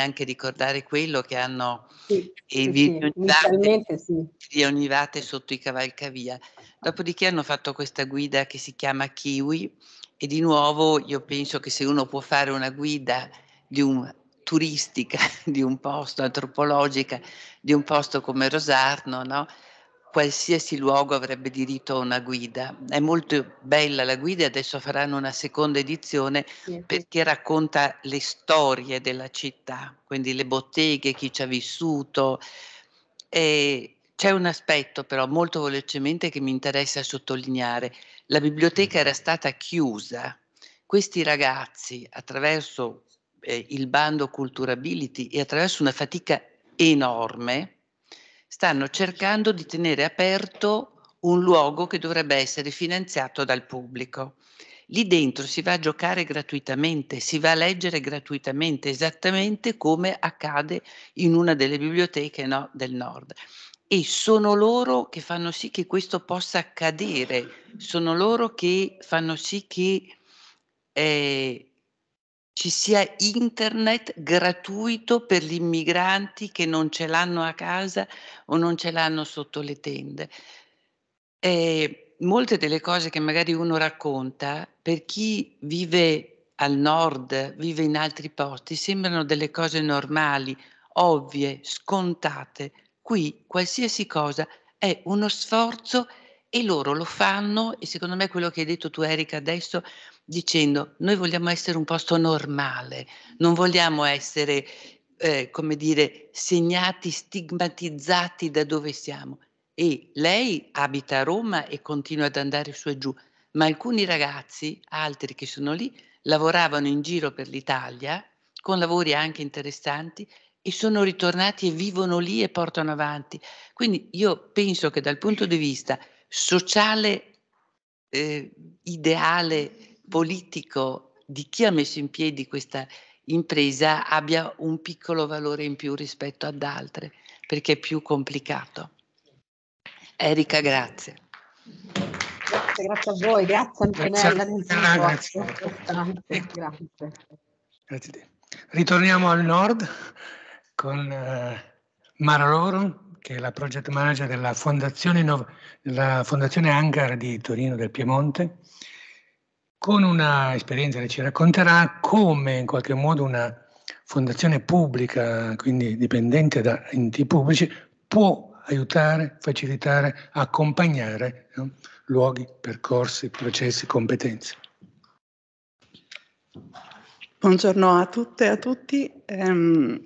anche ricordare quello che hanno sì, sì, sì, inizialmente sì. sotto i cavalcavia. Dopodiché hanno fatto questa guida che si chiama Kiwi e di nuovo io penso che se uno può fare una guida di un, turistica, di un posto antropologica, di un posto come Rosarno, no? qualsiasi luogo avrebbe diritto a una guida. È molto bella la guida, e adesso faranno una seconda edizione sì. perché racconta le storie della città, quindi le botteghe, chi ci ha vissuto. E c'è un aspetto però molto velocemente che mi interessa sottolineare. La biblioteca era stata chiusa. Questi ragazzi, attraverso eh, il bando Culturability e attraverso una fatica enorme, stanno cercando di tenere aperto un luogo che dovrebbe essere finanziato dal pubblico. Lì dentro si va a giocare gratuitamente, si va a leggere gratuitamente, esattamente come accade in una delle biblioteche no, del nord. E sono loro che fanno sì che questo possa accadere, sono loro che fanno sì che eh, ci sia internet gratuito per gli immigranti che non ce l'hanno a casa o non ce l'hanno sotto le tende. E molte delle cose che magari uno racconta, per chi vive al nord, vive in altri posti, sembrano delle cose normali, ovvie, scontate. Qui qualsiasi cosa è uno sforzo e loro lo fanno e secondo me quello che hai detto tu Erika adesso dicendo noi vogliamo essere un posto normale, non vogliamo essere, eh, come dire, segnati, stigmatizzati da dove siamo. E lei abita a Roma e continua ad andare su e giù, ma alcuni ragazzi, altri che sono lì, lavoravano in giro per l'Italia con lavori anche interessanti e sono ritornati e vivono lì e portano avanti. Quindi io penso che dal punto di vista sociale, eh, ideale politico di chi ha messo in piedi questa impresa abbia un piccolo valore in più rispetto ad altre, perché è più complicato. Erika, grazie. Grazie, grazie a voi, grazie Antonella. Grazie. Grazie. grazie. grazie. grazie. Ritorniamo al nord con uh, Mara Loro, che è la project manager della Fondazione, no- della Fondazione Hangar di Torino del Piemonte con una esperienza che ci racconterà come in qualche modo una fondazione pubblica, quindi dipendente da enti pubblici, può aiutare, facilitare, accompagnare no? luoghi, percorsi, processi, competenze. Buongiorno a tutte e a tutti. Um,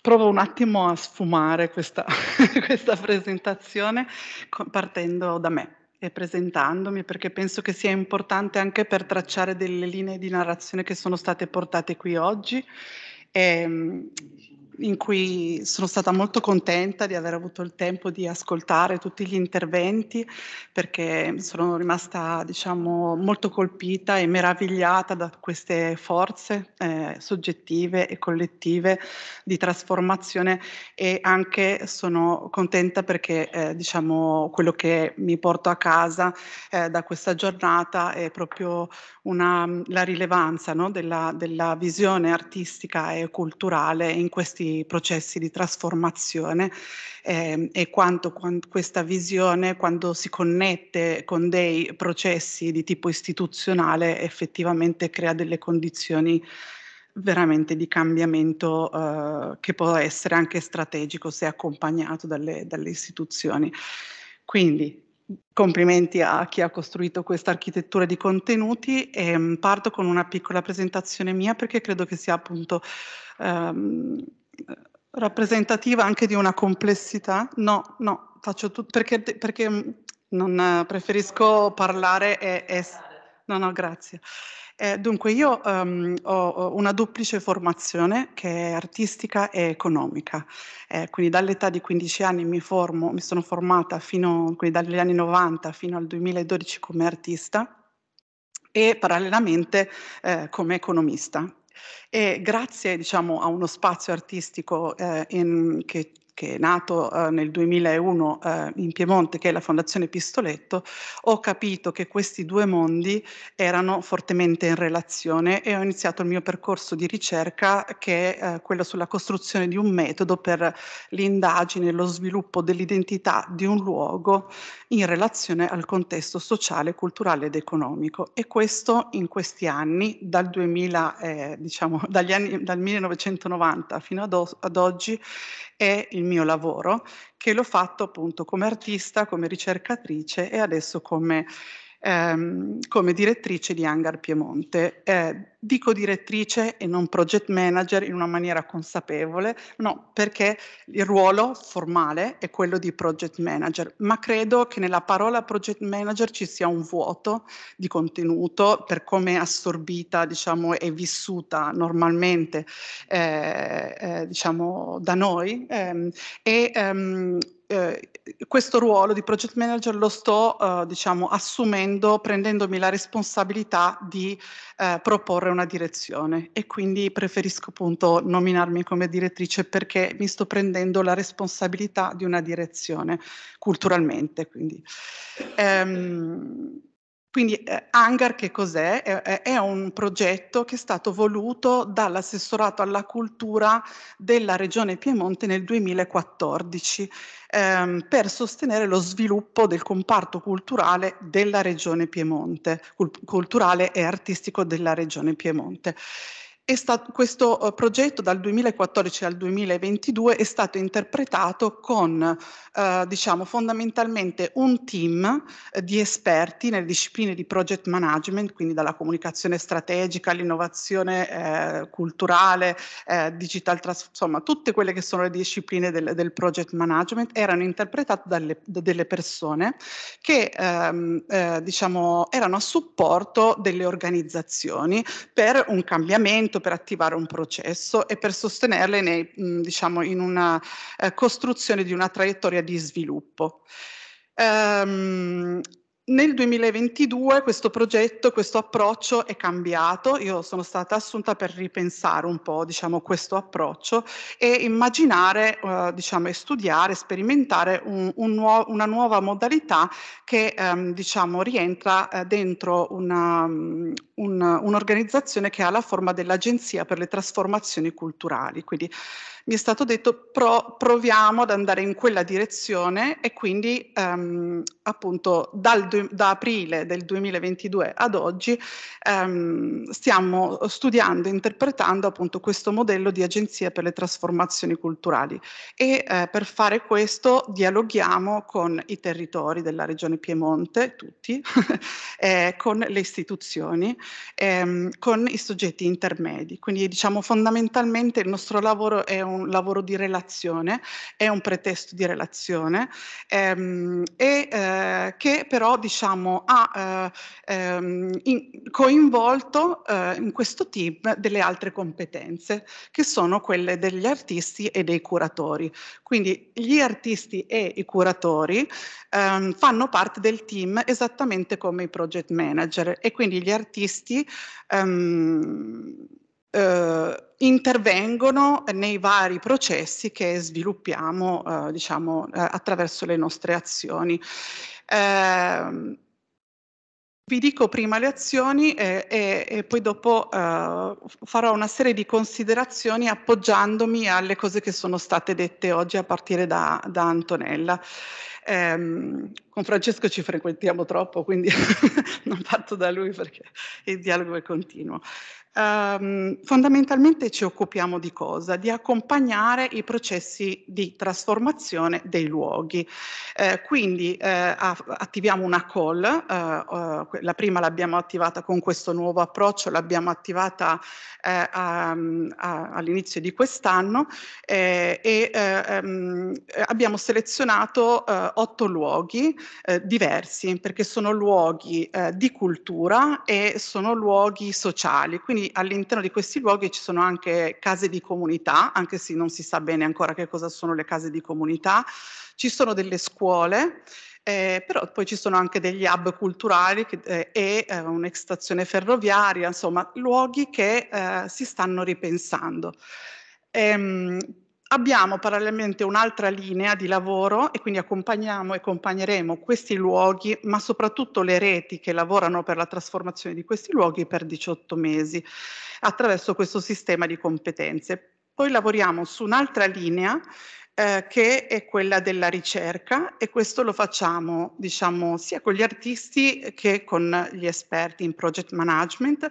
provo un attimo a sfumare questa, questa presentazione partendo da me e presentandomi perché penso che sia importante anche per tracciare delle linee di narrazione che sono state portate qui oggi. E, ehm, in cui sono stata molto contenta di aver avuto il tempo di ascoltare tutti gli interventi perché sono rimasta diciamo, molto colpita e meravigliata da queste forze eh, soggettive e collettive di trasformazione e anche sono contenta perché eh, diciamo, quello che mi porto a casa eh, da questa giornata è proprio una, la rilevanza no, della, della visione artistica e culturale in questi processi di trasformazione eh, e quanto, quanto questa visione quando si connette con dei processi di tipo istituzionale effettivamente crea delle condizioni veramente di cambiamento eh, che può essere anche strategico se accompagnato dalle, dalle istituzioni. Quindi complimenti a chi ha costruito questa architettura di contenuti e ehm, parto con una piccola presentazione mia perché credo che sia appunto ehm, rappresentativa anche di una complessità? No, no, faccio tutto perché, perché mm, non eh, preferisco parlare e, e no, no, grazie. Eh, dunque, io um, ho una duplice formazione che è artistica e economica, eh, quindi dall'età di 15 anni mi, formo, mi sono formata fino, dagli anni 90 fino al 2012 come artista e parallelamente eh, come economista, e grazie diciamo, a uno spazio artistico eh, in, che che è nato eh, nel 2001 eh, in Piemonte, che è la Fondazione Pistoletto, ho capito che questi due mondi erano fortemente in relazione e ho iniziato il mio percorso di ricerca che è eh, quello sulla costruzione di un metodo per l'indagine e lo sviluppo dell'identità di un luogo in relazione al contesto sociale, culturale ed economico. E questo in questi anni, dal 2000, eh, diciamo, dagli anni, dal 1990 fino ad, o- ad oggi, è il mio lavoro che l'ho fatto appunto come artista, come ricercatrice e adesso come ehm, come direttrice di Hangar Piemonte. Eh, dico direttrice e non project manager in una maniera consapevole, no, perché il ruolo formale è quello di project manager, ma credo che nella parola project manager ci sia un vuoto di contenuto per come è assorbita diciamo, e vissuta normalmente eh, eh, diciamo, da noi ehm, e ehm, eh, questo ruolo di project manager lo sto eh, diciamo, assumendo prendendomi la responsabilità di eh, proporre una direzione e quindi preferisco appunto nominarmi come direttrice perché mi sto prendendo la responsabilità di una direzione culturalmente quindi ehm, quindi eh, Hangar che cos'è? È, è, un progetto che è stato voluto dall'assessorato alla cultura della Regione Piemonte nel 2014 ehm, per sostenere lo sviluppo del comparto culturale della Regione Piemonte, culturale e artistico della Regione Piemonte. Stato, questo uh, progetto dal 2014 al 2022 è stato interpretato con uh, diciamo, fondamentalmente un team uh, di esperti nelle discipline di project management, quindi dalla comunicazione strategica all'innovazione eh, culturale, eh, digital transformation, insomma tutte quelle che sono le discipline del, del project management erano interpretate dalle, da delle persone che ehm, eh, diciamo, erano a supporto delle organizzazioni per un cambiamento strumento per attivare un processo e per sostenerle nei, diciamo, in una eh, costruzione di una traiettoria di sviluppo. Um, nel 2022 questo progetto, questo approccio è cambiato, io sono stata assunta per ripensare un po' diciamo, questo approccio e immaginare eh, diciamo, e studiare, sperimentare un, un nuo- una nuova modalità che ehm, diciamo, rientra eh, dentro una, mm, un, un'organizzazione che ha la forma dell'Agenzia per le trasformazioni culturali. Quindi mi è stato detto pro, proviamo ad andare in quella direzione e quindi ehm, appunto dal, da aprile del 2022 ad oggi ehm, stiamo studiando e interpretando appunto questo modello di agenzia per le trasformazioni culturali e eh, per fare questo dialoghiamo con i territori della regione Piemonte, tutti, eh, con le istituzioni, ehm, con i soggetti intermedi. Quindi diciamo fondamentalmente il nostro lavoro è un un lavoro di relazione, è un pretesto di relazione, ehm, e eh, che però diciamo, ha eh, ehm, in, coinvolto eh, in questo team delle altre competenze, che sono quelle degli artisti e dei curatori. Quindi gli artisti e i curatori ehm, fanno parte del team esattamente come i project manager e quindi gli artisti... Um, eh, intervengono nei vari processi che sviluppiamo eh, diciamo, eh, attraverso le nostre azioni. Eh, vi dico prima le azioni e, eh, e, e poi dopo eh, farò una serie di considerazioni appoggiandomi alle cose che sono state dette oggi a partire da, da Antonella. Ehm, con Francesco ci frequentiamo troppo, quindi non parto da lui perché il dialogo è continuo. Ehm, fondamentalmente ci occupiamo di cosa? Di accompagnare i processi di trasformazione dei luoghi. Eh, quindi eh, attiviamo una call, eh, eh la prima l'abbiamo attivata con questo nuovo approccio, l'abbiamo attivata eh, a, a, all'inizio di quest'anno eh, e ehm, abbiamo selezionato eh, otto luoghi eh, diversi, perché sono luoghi eh, di cultura e sono luoghi sociali. Quindi all'interno di questi luoghi ci sono anche case di comunità, anche se non si sa bene ancora che cosa sono le case di comunità, ci sono delle scuole. Eh, però poi ci sono anche degli hub culturali che, eh, e eh, un'estazione ferroviaria, insomma, luoghi che eh, si stanno ripensando. Ehm, Abbiamo parallelamente un'altra linea di lavoro e quindi accompagniamo e accompagneremo questi luoghi, ma soprattutto le reti che lavorano per la trasformazione di questi luoghi per 18 mesi attraverso questo sistema di competenze. Poi lavoriamo su un'altra linea eh, che è quella della ricerca e questo lo facciamo diciamo, sia con gli artisti che con gli esperti in project management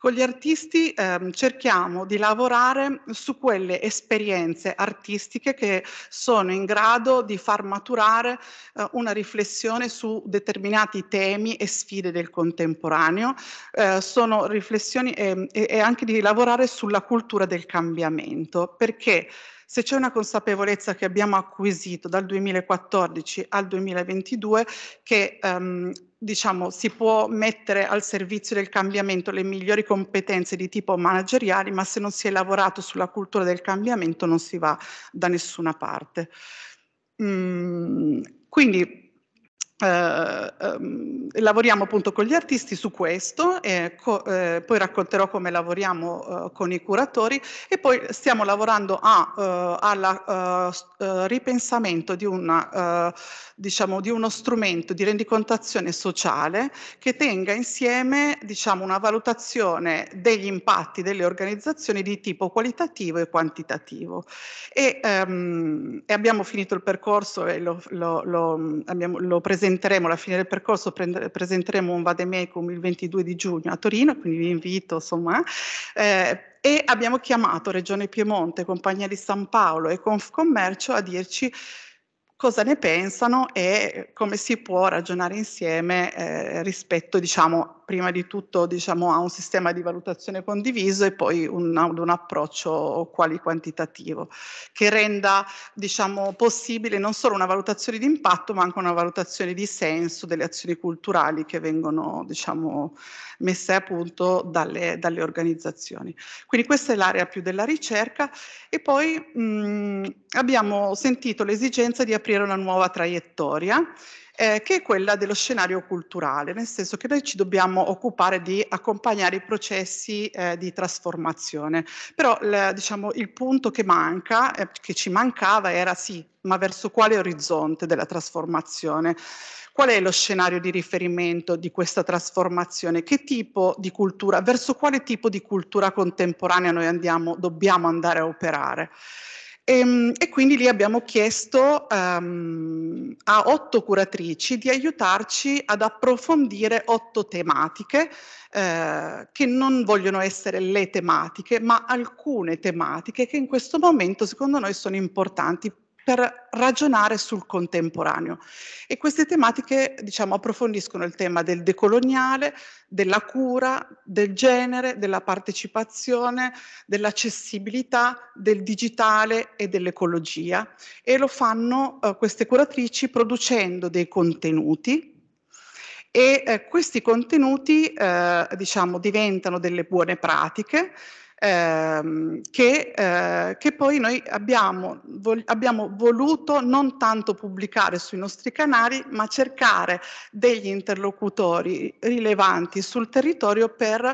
con gli artisti ehm, cerchiamo di lavorare su quelle esperienze artistiche che sono in grado di far maturare eh, una riflessione su determinati temi e sfide del contemporaneo, eh, sono riflessioni ehm, e, e anche di lavorare sulla cultura del cambiamento, perché se c'è una consapevolezza che abbiamo acquisito dal 2014 al 2022 che ehm, diciamo, si può mettere al servizio del cambiamento le migliori competenze di tipo manageriali, ma se non si è lavorato sulla cultura del cambiamento non si va da nessuna parte. Mm, quindi eh, ehm, lavoriamo appunto con gli artisti su questo, eh, co- eh, poi racconterò come lavoriamo eh, con i curatori e poi stiamo lavorando eh, al eh, ripensamento di, una, diciamo, di, uno strumento di rendicontazione sociale che tenga insieme diciamo, una valutazione degli impatti delle organizzazioni di tipo qualitativo e quantitativo. E, ehm, e abbiamo finito il percorso e lo, lo, lo, lo presentiamo presenteremo, alla fine del percorso prendere, presenteremo un vademecum il 22 di giugno a Torino, quindi vi invito insomma. Eh, e abbiamo chiamato Regione Piemonte, Compagnia di San Paolo e Confcommercio a dirci cosa ne pensano e come si può ragionare insieme eh, rispetto, diciamo, prima di tutto diciamo, a un sistema di valutazione condiviso e poi un, ad un approccio quali quantitativo che renda diciamo, possibile non solo una valutazione di impatto ma anche una valutazione di senso delle azioni culturali che vengono diciamo, messe a punto dalle, dalle organizzazioni. Quindi questa è l'area più della ricerca e poi mh, mm, abbiamo sentito l'esigenza di aprire una nuova traiettoria eh, che è quella dello scenario culturale, nel senso che noi ci dobbiamo occupare di accompagnare i processi eh, di trasformazione. Però la, diciamo, il punto che manca, eh, che ci mancava era sì, ma verso quale orizzonte della trasformazione? Qual è lo scenario di riferimento di questa trasformazione? Che tipo di cultura, verso quale tipo di cultura contemporanea noi andiamo, dobbiamo andare a operare? E, ehm, e, quindi lì abbiamo chiesto um, a otto curatrici di aiutarci ad approfondire otto tematiche eh, che non vogliono essere le tematiche, ma alcune tematiche che in questo momento secondo noi sono importanti per ragionare sul contemporaneo. E queste tematiche diciamo, approfondiscono il tema del decoloniale, della cura, del genere, della partecipazione, dell'accessibilità, del digitale e dell'ecologia. E lo fanno eh, queste curatrici producendo dei contenuti e eh, questi contenuti eh, diciamo, diventano delle buone pratiche ehm, che, eh, che, poi noi abbiamo, vol- abbiamo, voluto non tanto pubblicare sui nostri canali, ma cercare degli interlocutori rilevanti sul territorio per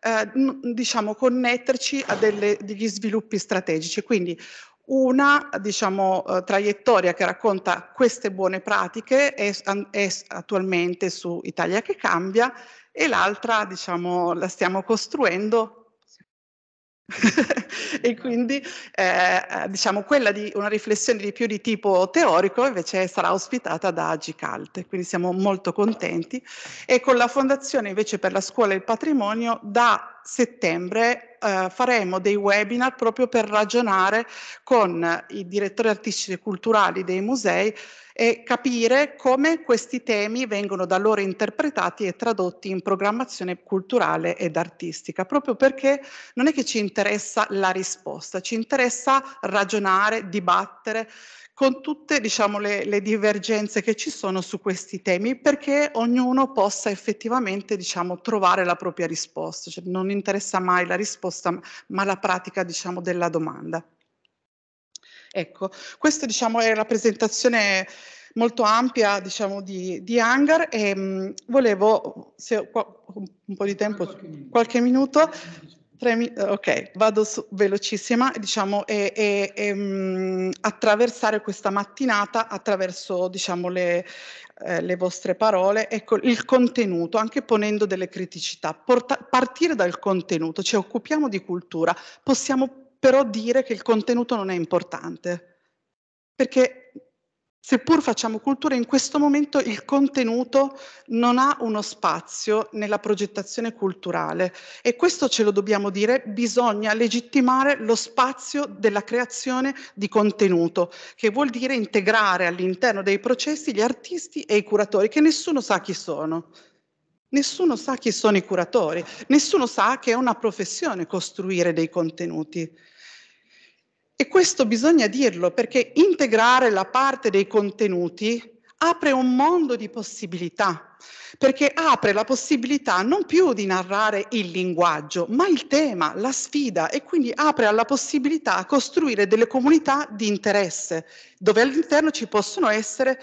eh, diciamo, connetterci a delle, degli sviluppi strategici. Quindi una diciamo, eh, traiettoria che racconta queste buone pratiche è, è, attualmente su Italia che cambia e l'altra diciamo, la stiamo costruendo e quindi eh, diciamo quella di una riflessione di più di tipo teorico invece sarà ospitata da Agicalte, quindi siamo molto contenti e con la Fondazione invece per la scuola e il patrimonio da settembre eh, faremo dei webinar proprio per ragionare con i direttori artistici e culturali dei musei e capire come questi temi vengono da loro interpretati e tradotti in programmazione culturale ed artistica, proprio perché non è che ci interessa la risposta, ci interessa ragionare, dibattere, con tutte diciamo, le, le, divergenze che ci sono su questi temi, perché ognuno possa effettivamente diciamo, trovare la propria risposta. Cioè, non interessa mai la risposta, ma la pratica diciamo, della domanda. Ecco, questa diciamo, è la presentazione molto ampia diciamo, di, di, Hangar e mh, mm, volevo, se ho un po' di tempo, qualche minuto, Premi, eh, ok, vado su, velocissima, diciamo, e, e, e mh, mm, attraversare questa mattinata attraverso, diciamo, le, eh, le vostre parole, ecco, il contenuto, anche ponendo delle criticità, Porta, partire dal contenuto, ci cioè, occupiamo di cultura, possiamo però dire che il contenuto non è importante, perché Seppur facciamo cultura, in questo momento il contenuto non ha uno spazio nella progettazione culturale e questo ce lo dobbiamo dire, bisogna legittimare lo spazio della creazione di contenuto, che vuol dire integrare all'interno dei processi gli artisti e i curatori, che nessuno sa chi sono. Nessuno sa chi sono i curatori, nessuno sa che è una professione costruire dei contenuti. E questo bisogna dirlo perché integrare la parte dei contenuti apre un mondo di possibilità, perché apre la possibilità non più di narrare il linguaggio, ma il tema, la sfida e quindi apre alla possibilità a costruire delle comunità di interesse, dove all'interno ci possono essere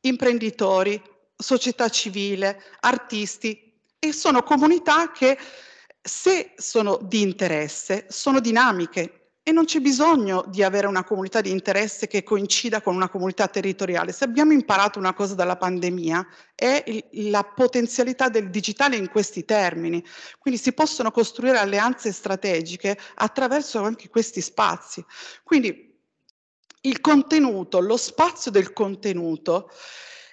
imprenditori, società civile, artisti e sono comunità che se sono di interesse, sono dinamiche, e non c'è bisogno di avere una comunità di interesse che coincida con una comunità territoriale. Se abbiamo imparato una cosa dalla pandemia è il, la potenzialità del digitale in questi termini. Quindi si possono costruire alleanze strategiche attraverso anche questi spazi. Quindi il contenuto, lo spazio del contenuto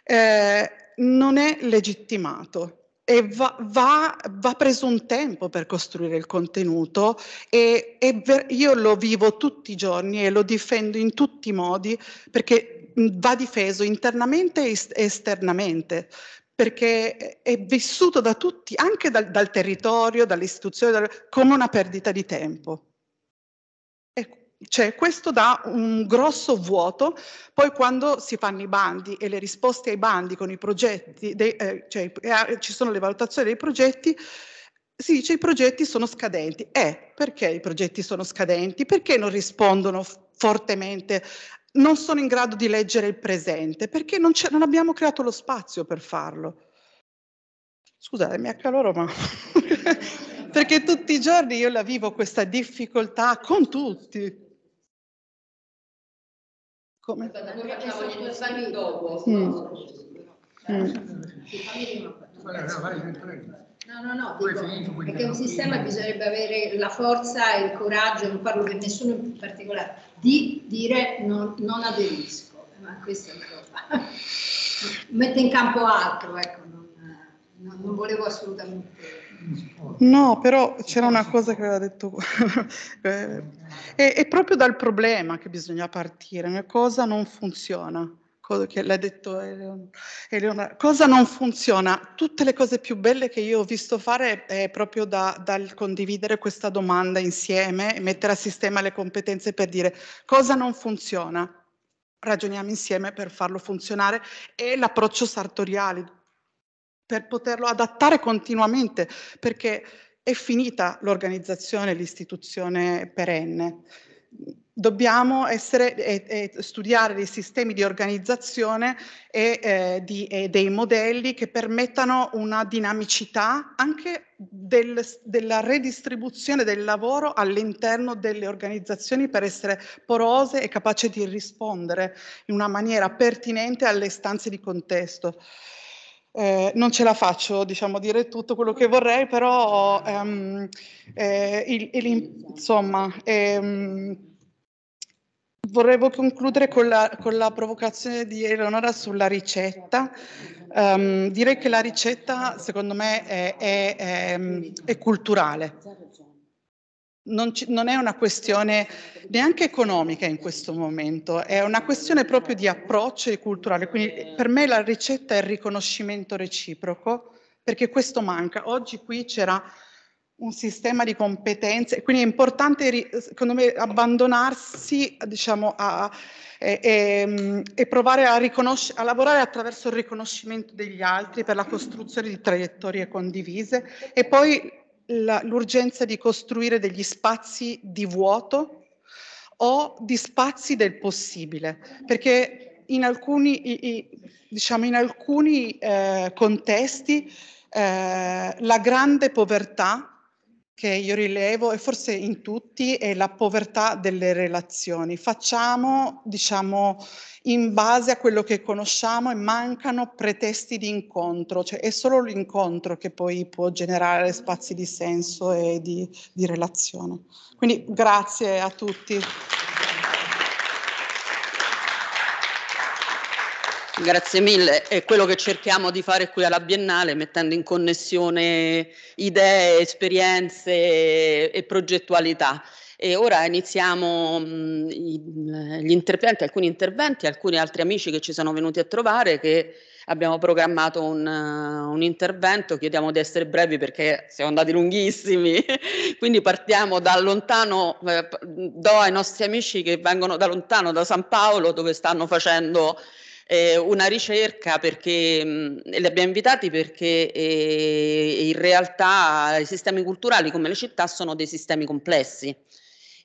eh, non è legittimato e va, va, va, preso un tempo per costruire il contenuto e, e ver, io lo vivo tutti i giorni e lo difendo in tutti i modi perché mm, va difeso internamente e esternamente perché è vissuto da tutti, anche dal, dal territorio, dalle istituzioni, come una perdita di tempo. Cioè, questo dà un grosso vuoto, poi quando si fanno i bandi e le risposte ai bandi con i progetti, dei, eh, cioè, eh, ci sono le valutazioni dei progetti, si dice i progetti sono scadenti. Eh, perché i progetti sono scadenti? Perché non rispondono fortemente? Non sono in grado di leggere il presente? Perché non, non abbiamo creato lo spazio per farlo? Scusate, mi accaloro, ma... perché tutti i giorni io la vivo questa difficoltà con tutti. Come? Poi facciamo gli esami mm. dopo. Mm. Mm. No, no, no, dico, è è un sistema che bisognerebbe avere la forza e il coraggio, non parlo per nessuno in particolare, di dire non, non aderisco, ma questa è una roba. Mette in campo altro, ecco, non, non volevo assolutamente... No, però c'era una cosa che aveva detto, eh, è, è, proprio dal problema che bisogna partire, Una cosa non funziona, cosa che l'ha detto Eleonora, cosa non funziona? Tutte le cose più belle che io ho visto fare è proprio da, dal condividere questa domanda insieme e mettere a sistema le competenze per dire cosa non funziona, ragioniamo insieme per farlo funzionare e l'approccio sartoriale per poterlo adattare continuamente, perché è finita l'organizzazione, l'istituzione perenne. Dobbiamo essere, e, e studiare dei sistemi di organizzazione e, eh, di, e, dei modelli che permettano una dinamicità anche del, della redistribuzione del lavoro all'interno delle organizzazioni per essere porose e capaci di rispondere in una maniera pertinente alle istanze di contesto eh, non ce la faccio, diciamo, dire tutto quello che vorrei, però ehm, eh, il, il, insomma, ehm, vorrei concludere con la, con la, provocazione di Eleonora sulla ricetta. Um, ehm, direi che la ricetta, secondo me, è, è, è, ehm, è culturale non, ci, non, è una questione neanche economica in questo momento, è una questione proprio di approccio e culturale. Quindi per me la ricetta è il riconoscimento reciproco, perché questo manca. Oggi qui c'era un sistema di competenze, quindi è importante, secondo me, abbandonarsi diciamo, a, e, e, e, provare a, a, lavorare attraverso il riconoscimento degli altri per la costruzione di traiettorie condivise e poi la, l'urgenza di costruire degli spazi di vuoto o di spazi del possibile, perché in alcuni, diciamo, in alcuni eh, contesti eh, la grande povertà che io rilevo e forse in tutti è la povertà delle relazioni. Facciamo, diciamo, in base a quello che conosciamo e mancano pretesti di incontro, cioè è solo l'incontro che poi può generare spazi di senso e di, di relazione. Quindi grazie a tutti. Grazie mille. È quello che cerchiamo di fare qui alla Biennale, mettendo in connessione idee, esperienze e progettualità. E ora iniziamo mm, gli interventi, alcuni interventi, alcuni altri amici che ci sono venuti a trovare che abbiamo programmato un, uh, un intervento, chiediamo di essere brevi perché siamo andati lunghissimi, quindi partiamo da lontano, eh, do ai nostri amici che vengono da lontano, da San Paolo, dove stanno facendo eh, una ricerca perché mh, mm, li abbiamo invitati perché eh, in realtà i sistemi culturali come le città sono dei sistemi complessi.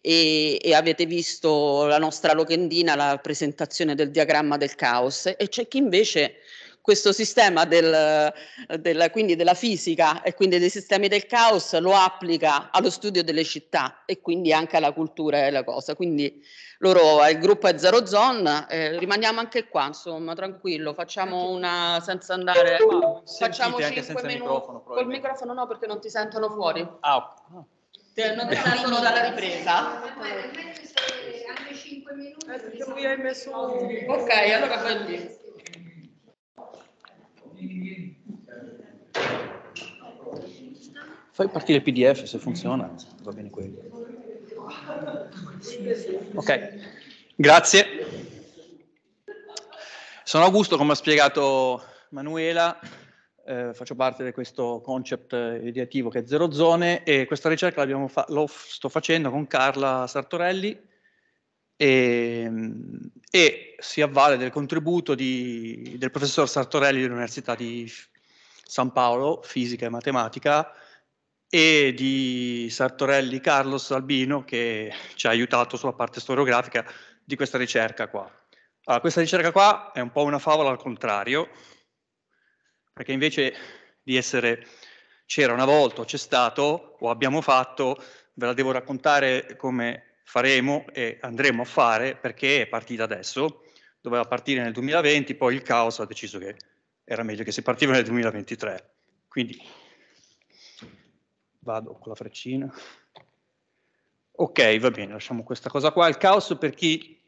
E, e, avete visto la nostra locandina, la presentazione del diagramma del caos, e c'è chi invece questo sistema del, del, quindi della fisica e quindi dei sistemi del caos lo applica allo studio delle città e quindi anche alla cultura e alla cosa. Quindi loro, il gruppo è Zero Zone, eh, rimaniamo anche qua, insomma, tranquillo, facciamo una senza andare... Wow, facciamo 5 minuti microfono, col microfono no perché non ti sentono fuori. Ah, oh. Te, non ti sentono dalla ripresa? Anche 5 minuti. Eh, ok, allora poi Fai partire il PDF se funziona, va bene quello. Ok, grazie. Sono Augusto, come ha spiegato Manuela, eh, faccio parte di questo concept ideativo che è Zero Zone e questa ricerca fa lo sto facendo con Carla Sartorelli, e, e, si avvale del contributo di, del professor Sartorelli dell'Università di San Paolo, fisica e matematica, e di Sartorelli Carlos Albino che ci ha aiutato sulla parte storiografica di questa ricerca qua. Allora, questa ricerca qua è un po' una favola al contrario, perché invece di essere c'era una volta c'è stato o abbiamo fatto, ve la devo raccontare come faremo e andremo a fare perché è partita adesso, doveva partire nel 2020, poi il caos ha deciso che era meglio che si partiva nel 2023. Quindi Vado con la freccina. Ok, va bene, lasciamo questa cosa qua. Il caos per chi,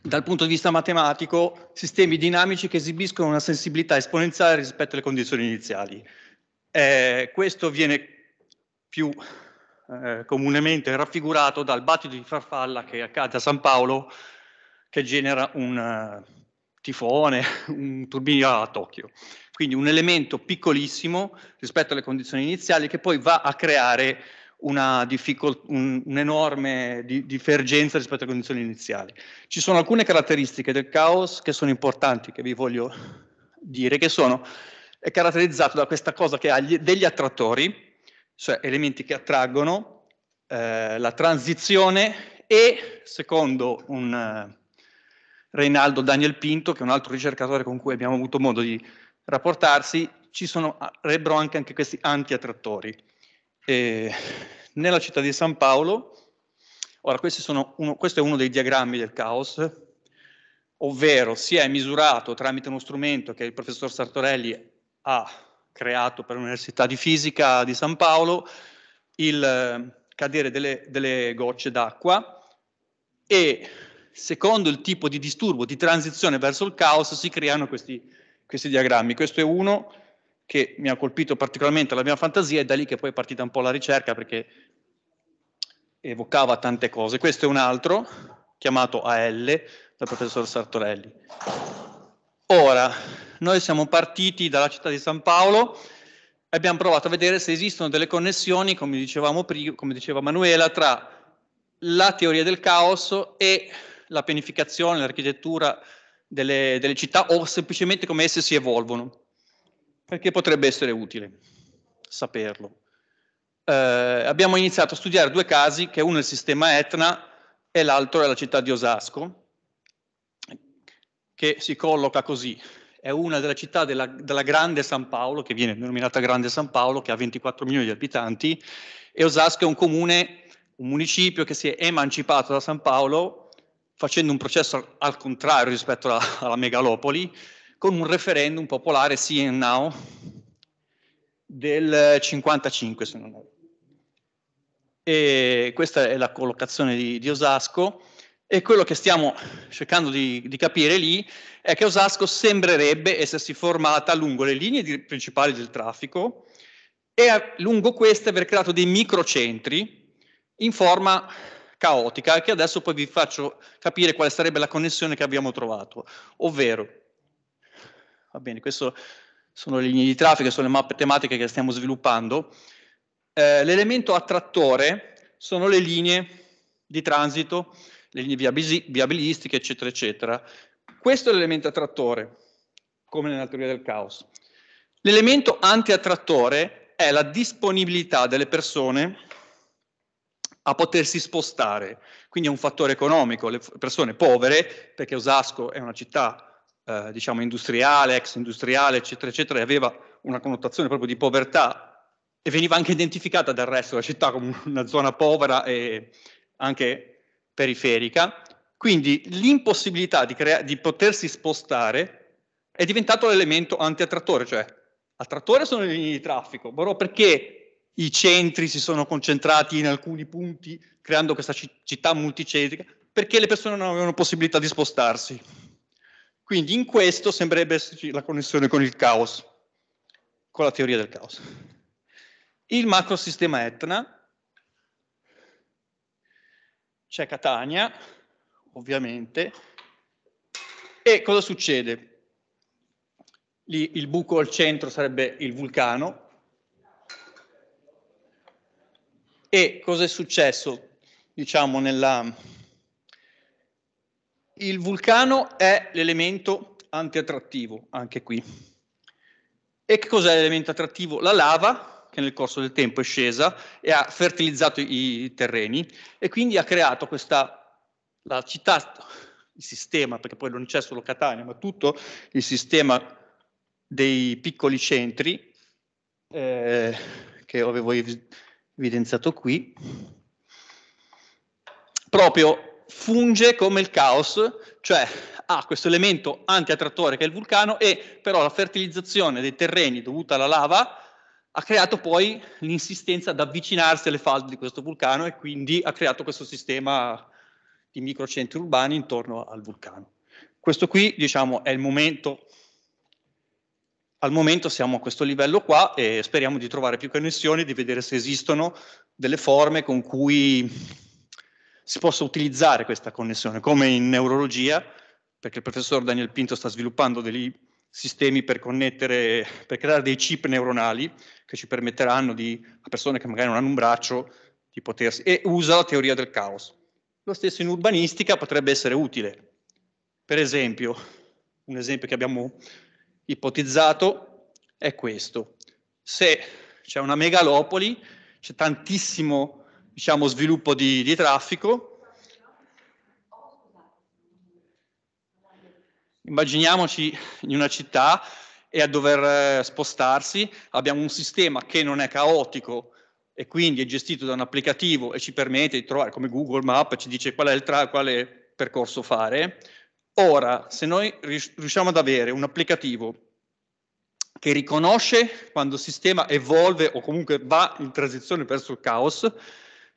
dal punto di vista matematico, sistemi dinamici che esibiscono una sensibilità esponenziale rispetto alle condizioni iniziali. Eh, questo viene più eh, comunemente raffigurato dal battito di farfalla che accade a San Paolo, che genera un uh, tifone, un turbino a Tokyo. Quindi un elemento piccolissimo rispetto alle condizioni iniziali che poi va a creare Difficol- un, un'enorme di- divergenza rispetto alle condizioni iniziali. Ci sono alcune caratteristiche del caos che sono importanti, che vi voglio dire, che sono è caratterizzato da questa cosa che ha gli, degli attrattori, cioè elementi che attraggono, eh, la transizione e, secondo un uh, Reinaldo Daniel Pinto, che è un altro ricercatore con cui abbiamo avuto modo di rapportarsi, ci sarebbero anche, anche questi antiattrattori. Eh, nella città di San Paolo, ora uno, questo è uno dei diagrammi del caos, ovvero si è misurato tramite uno strumento che il professor Sartorelli ha creato per l'Università di Fisica di San Paolo, il eh, cadere delle, delle gocce d'acqua e secondo il tipo di disturbo, di transizione verso il caos, si creano questi questi diagrammi. Questo è uno che mi ha colpito particolarmente la mia fantasia e da lì che poi è partita un po' la ricerca perché evocava tante cose. Questo è un altro chiamato AL dal professor Sartorelli. Ora, noi siamo partiti dalla città di San Paolo e abbiamo provato a vedere se esistono delle connessioni, come, dicevamo prima, come diceva Manuela, tra la teoria del caos e la pianificazione, l'architettura, delle, delle città o semplicemente come esse si evolvono, perché potrebbe essere utile saperlo. Eh, abbiamo iniziato a studiare due casi, che uno è il sistema Etna e l'altro è la città di Osasco, che si colloca così. È una delle città della, della Grande San Paolo, che viene denominata Grande San Paolo, che ha 24 milioni di abitanti, e Osasco è un comune, un municipio che si è emancipato da San Paolo facendo un processo al contrario rispetto alla, alla megalopoli, con un referendum popolare sì e now del 55 se non erro. E questa è la collocazione di, di, Osasco e quello che stiamo cercando di, di, capire lì è che Osasco sembrerebbe essersi formata lungo le linee di, principali del traffico e a, lungo queste aver creato dei microcentri in forma caotica che adesso poi vi faccio capire quale sarebbe la connessione che abbiamo trovato, ovvero, va bene, queste sono le linee di traffico, sono le mappe tematiche che stiamo sviluppando, eh, l'elemento attrattore sono le linee di transito, le linee viabilistiche, eccetera, eccetera. Questo è l'elemento attrattore, come nella teoria del caos. L'elemento antiattrattore è la disponibilità delle persone a potersi spostare. Quindi è un fattore economico. Le persone povere, perché Osasco è una città, eh, diciamo, industriale, ex industriale, eccetera, eccetera, e aveva una connotazione proprio di povertà e veniva anche identificata dal resto della città come una zona povera e anche periferica. Quindi l'impossibilità di, crea- di potersi spostare è diventato l'elemento anti-attrattore, cioè attrattore sono le linee di traffico, però perché i centri si sono concentrati in alcuni punti, creando questa città multicentrica, perché le persone non avevano possibilità di spostarsi. Quindi in questo sembrerebbe esserci la connessione con il caos, con la teoria del caos. Il macrosistema Etna, c'è Catania, ovviamente, e cosa succede? Lì il buco al centro sarebbe il vulcano, E cosa è successo? Diciamo nella... Il vulcano è l'elemento antiattrattivo, anche qui. E che cos'è l'elemento attrattivo? La lava, che nel corso del tempo è scesa e ha fertilizzato i terreni e quindi ha creato questa, la città, il sistema, perché poi non c'è solo Catania, ma tutto il sistema dei piccoli centri eh, che avevo evidenziato qui, proprio funge come il caos, cioè ha questo elemento antiattrattore che è il vulcano e però la fertilizzazione dei terreni dovuta alla lava ha creato poi l'insistenza ad avvicinarsi alle falde di questo vulcano e quindi ha creato questo sistema di microcentri urbani intorno al vulcano. Questo qui, diciamo, è il momento al momento siamo a questo livello qua e speriamo di trovare più connessioni, di vedere se esistono delle forme con cui si possa utilizzare questa connessione, come in neurologia, perché il professor Daniel Pinto sta sviluppando degli sistemi per connettere, per creare dei chip neuronali che ci permetteranno di, a persone che magari non hanno un braccio, di potersi, e usa la teoria del caos. Lo stesso in urbanistica potrebbe essere utile. Per esempio, un esempio che abbiamo ipotizzato è questo. Se c'è una megalopoli, c'è tantissimo diciamo, sviluppo di, di traffico. Immaginiamoci in una città e a dover eh, spostarsi, abbiamo un sistema che non è caotico e quindi è gestito da un applicativo e ci permette di trovare come Google Map, ci dice qual è il tra, quale percorso fare, Ora, se noi riusciamo ad avere un applicativo che riconosce quando il sistema evolve o comunque va in transizione verso il caos,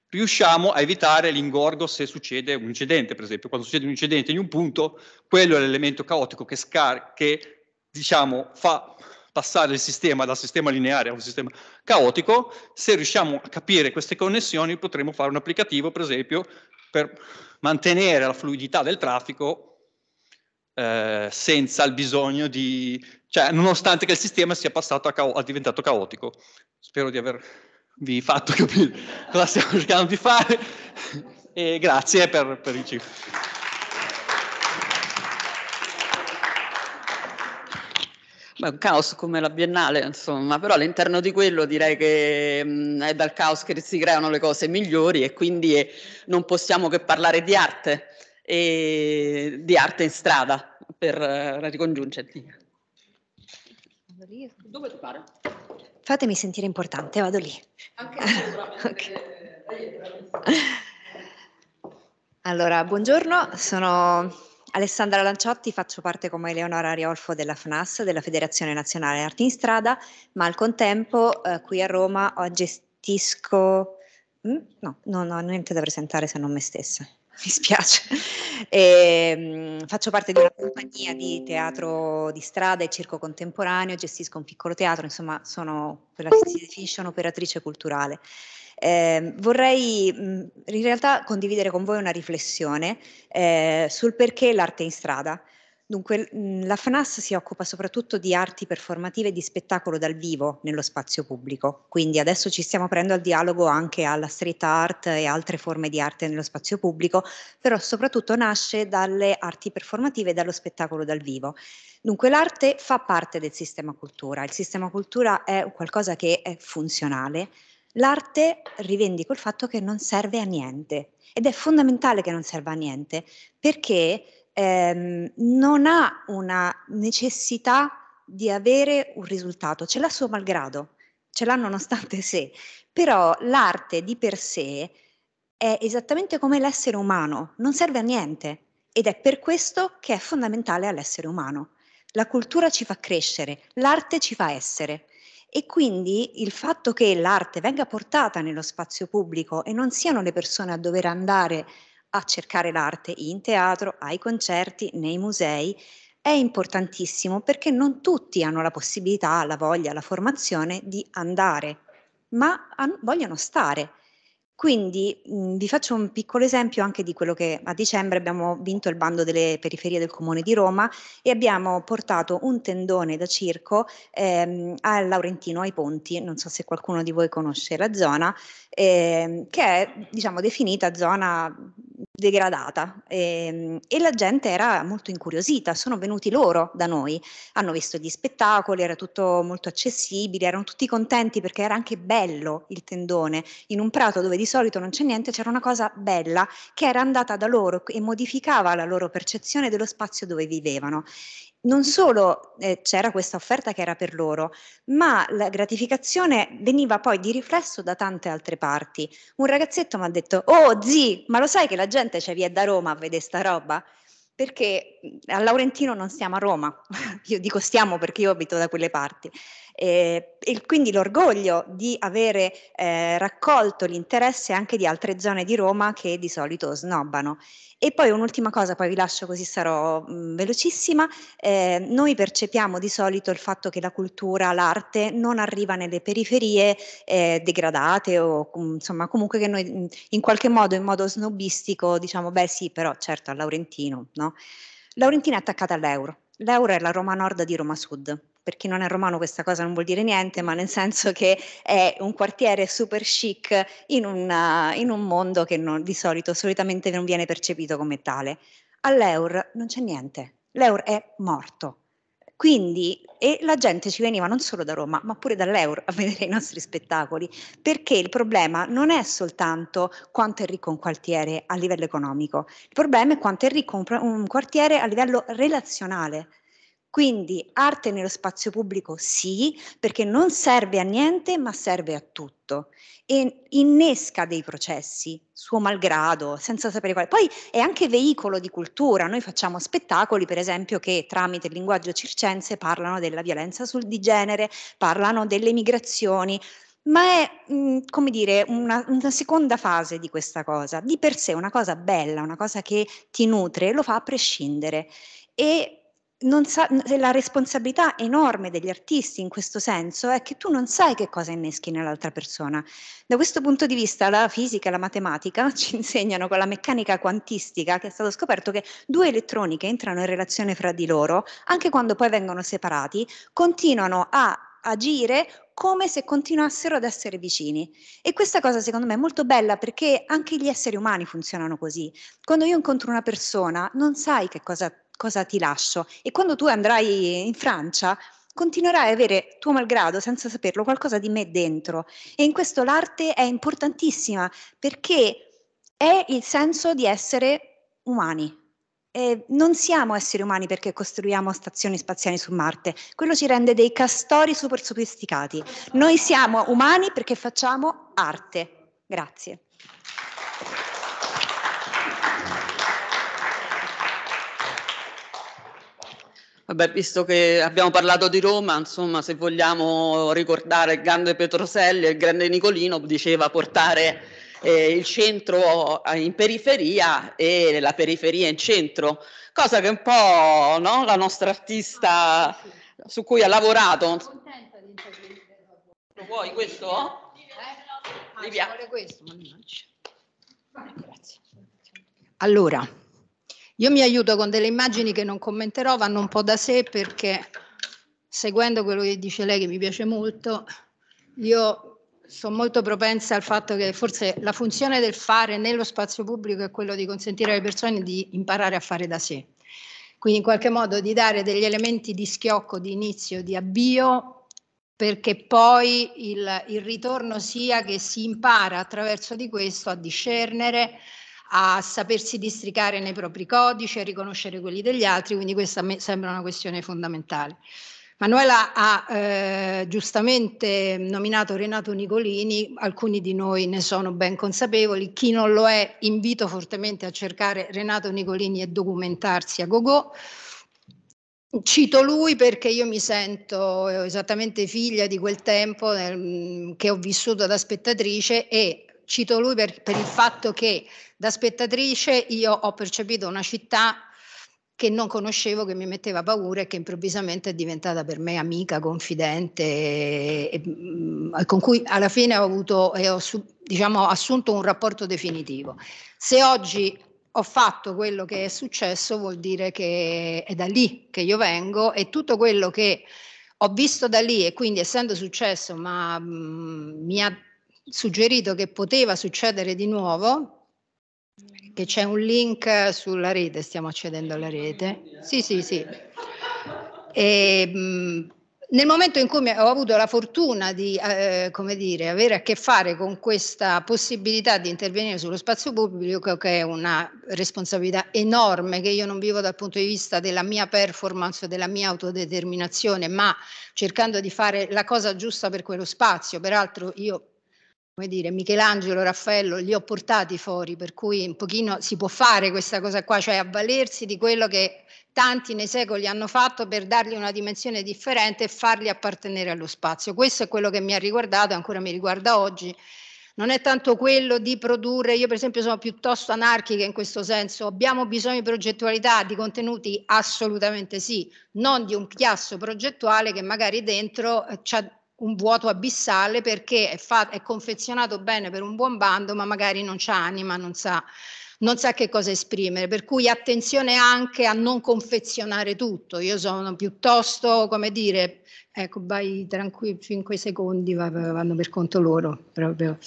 riusciamo a evitare l'ingorgo se succede un incidente, per esempio. Quando succede un incidente in un punto, quello è l'elemento caotico che, scar- che diciamo, fa passare il sistema dal sistema lineare a un sistema caotico. Se riusciamo a capire queste connessioni, potremo fare un applicativo, per esempio, per mantenere la fluidità del traffico eh, senza il bisogno di, cioè nonostante che il sistema sia passato a, cao- a diventato caotico. Spero di avervi fatto capire cosa stiamo cercando di fare e grazie per, per il ciclo. Beh, un caos come la Biennale, insomma, però all'interno di quello direi che mh, mm, è dal caos che si creano le cose migliori e quindi è, eh, non possiamo che parlare di arte e di arte in strada per eh, ricongiungerti. Dove ti pare? Fatemi sentire importante, vado lì. Anche okay. Allora, buongiorno, sono Alessandra Lanciotti, faccio parte come Eleonora Ariolfo della FNAS, della Federazione Nazionale Arti in Strada, ma al contempo eh, qui a Roma gestisco... Mm? No, non ho niente da presentare se non me stessa. mi spiace. E, ehm, faccio parte di una compagnia di teatro di strada e circo contemporaneo, gestisco un piccolo teatro, insomma sono quella che si definisce un'operatrice culturale. Eh, vorrei mhmm, in realtà condividere con voi una riflessione eh, sul perché l'arte in strada. Dunque, la FNAS si occupa soprattutto di arti performative e di spettacolo dal vivo nello spazio pubblico, quindi adesso ci stiamo aprendo al dialogo anche alla street art e altre forme di arte nello spazio pubblico, però soprattutto nasce dalle arti performative e dallo spettacolo dal vivo. Dunque l'arte fa parte del sistema cultura, il sistema cultura è qualcosa che è funzionale, L'arte rivendica il fatto che non serve a niente ed è fondamentale che non serva a niente perché ehm, non ha una necessità di avere un risultato, ce l'ha suo malgrado, ce l'ha nonostante sé, però l'arte di per sé è esattamente come l'essere umano, non serve a niente ed è per questo che è fondamentale all'essere umano. La cultura ci fa crescere, l'arte ci fa essere. E quindi il fatto che l'arte venga portata nello spazio pubblico e non siano le persone a dover andare a cercare l'arte in teatro, ai concerti, nei musei, è importantissimo perché non tutti hanno la possibilità, la voglia, la formazione di andare, ma vogliono stare quindi mh, mhmm, vi faccio un piccolo esempio anche di quello che a dicembre abbiamo vinto il bando delle periferie del comune di Roma e abbiamo portato un tendone da circo ehm, a Laurentino ai Ponti, non so se qualcuno di voi conosce la zona, ehm, che è diciamo definita zona degradata e, ehm, e, la gente era molto incuriosita, sono venuti loro da noi, hanno visto gli spettacoli, era tutto molto accessibile, erano tutti contenti perché era anche bello il tendone, in un prato dove di solito non c'è niente c'era una cosa bella che era andata da loro e modificava la loro percezione dello spazio dove vivevano non solo eh, c'era questa offerta che era per loro, ma la gratificazione veniva poi di riflesso da tante altre parti. Un ragazzetto mi ha detto, oh zi, ma lo sai che la gente c'è cioè via da Roma a vedere sta roba? Perché mm, a Laurentino non stiamo a Roma, io dico stiamo perché io abito da quelle parti eh, e quindi l'orgoglio di avere eh, raccolto l'interesse anche di altre zone di Roma che di solito snobbano. E poi un'ultima cosa, poi vi lascio così sarò mh, mm, velocissima, eh, noi percepiamo di solito il fatto che la cultura, l'arte non arriva nelle periferie eh, degradate o mm, insomma comunque che noi mm, in qualche modo, in modo snobistico diciamo beh sì però certo a Laurentino, no? Laurentina è attaccata all'euro, l'euro è la Roma Nord di Roma Sud, per chi non è romano questa cosa non vuol dire niente, ma nel senso che è un quartiere super chic in, una, eh, in un mondo che non, di solito solitamente non viene percepito come tale. All'Eur non c'è niente, l'Eur è morto. Quindi e la gente ci veniva non solo da Roma, ma pure dall'Eur a vedere i nostri spettacoli, perché il problema non è soltanto quanto è ricco un quartiere a livello economico, il problema è quanto è ricco un, un quartiere a livello relazionale quindi arte nello spazio pubblico sì, perché non serve a niente ma serve a tutto e innesca dei processi, suo malgrado, senza sapere quale. Poi è anche veicolo di cultura, noi facciamo spettacoli per esempio che tramite il linguaggio circense parlano della violenza sul, di genere, parlano delle migrazioni, ma è mh, come dire una, una, seconda fase di questa cosa, di per sé una cosa bella, una cosa che ti nutre, lo fa a prescindere. E Sa, la responsabilità enorme degli artisti in questo senso è che tu non sai che cosa inneschi nell'altra persona. Da questo punto di vista la fisica e la matematica ci insegnano con la meccanica quantistica che è stato scoperto che due elettroni che entrano in relazione fra di loro, anche quando poi vengono separati, continuano a agire come se continuassero ad essere vicini. E questa cosa secondo me è molto bella perché anche gli esseri umani funzionano così. Quando io incontro una persona non sai che cosa cosa ti lascio. E quando tu andrai in Francia, continuerai a avere, tuo malgrado, senza saperlo, qualcosa di me dentro. E in questo l'arte è importantissima perché è il senso di essere umani. E non siamo esseri umani perché costruiamo stazioni spaziali su Marte, quello ci rende dei castori super sofisticati. Noi siamo umani perché facciamo arte. Grazie. Vabbè, visto che abbiamo parlato di Roma, insomma, se vogliamo ricordare il grande Petroselli e il grande Nicolino, diceva portare eh, il centro in periferia e la periferia in centro, cosa che un po' no? la nostra artista su cui ha lavorato. Lo vuoi questo? Eh? Ah, questo, Grazie. Allora. Io mi aiuto con delle immagini che non commenterò, vanno un po' da sé perché seguendo quello che dice lei che mi piace molto, io sono molto propensa al fatto che forse la funzione del fare nello spazio pubblico è quello di consentire alle persone di imparare a fare da sé. Quindi in qualche modo di dare degli elementi di schiocco, di inizio, di avvio, perché poi il, il ritorno sia che si impara attraverso di questo a discernere, a sapersi districare nei propri codici, a riconoscere quelli degli altri, quindi questa mi sembra una questione fondamentale. Manuela ha eh, giustamente nominato Renato Nicolini, alcuni di noi ne sono ben consapevoli, chi non lo è invito fortemente a cercare Renato Nicolini e documentarsi a Gogò. Cito lui perché io mi sento esattamente figlia di quel tempo eh, che ho vissuto da spettatrice e cito lui per, per il fatto che da spettatrice io ho percepito una città che non conoscevo, che mi metteva paura e che improvvisamente è diventata per me amica, confidente, e, e, mm, con cui alla fine ho, avuto, e ho diciamo, assunto un rapporto definitivo. Se oggi ho fatto quello che è successo vuol dire che è da lì che io vengo e tutto quello che ho visto da lì e quindi essendo successo ma mh, mm, mi ha suggerito che poteva succedere di nuovo che c'è un link sulla rete, stiamo accedendo alla rete. Sì, sì, sì. E, mm, nel momento in cui ho avuto la fortuna di eh, dire, avere a che fare con questa possibilità di intervenire sullo spazio pubblico, che è una responsabilità enorme che io non vivo dal punto di vista della mia performance, della mia autodeterminazione, ma cercando di fare la cosa giusta per quello spazio. Peraltro io come dire, Michelangelo, Raffaello, li ho portati fuori, per cui un pochino si può fare questa cosa qua, cioè avvalersi di quello che tanti nei secoli hanno fatto per dargli una dimensione differente e farli appartenere allo spazio. Questo è quello che mi ha riguardato e ancora mi riguarda oggi. Non è tanto quello di produrre, io per esempio sono piuttosto anarchica in questo senso, abbiamo bisogno di progettualità, di contenuti? Assolutamente sì, non di un chiasso progettuale che magari dentro eh, ci ha un vuoto abissale perché è, fatto, è confezionato bene per un buon bando, ma magari non c'ha anima, non sa, non sa che cosa esprimere. Per cui attenzione anche a non confezionare tutto. Io sono piuttosto, come dire, Ecco, vai tranquilli, 5 secondi vanno per conto loro. Proprio.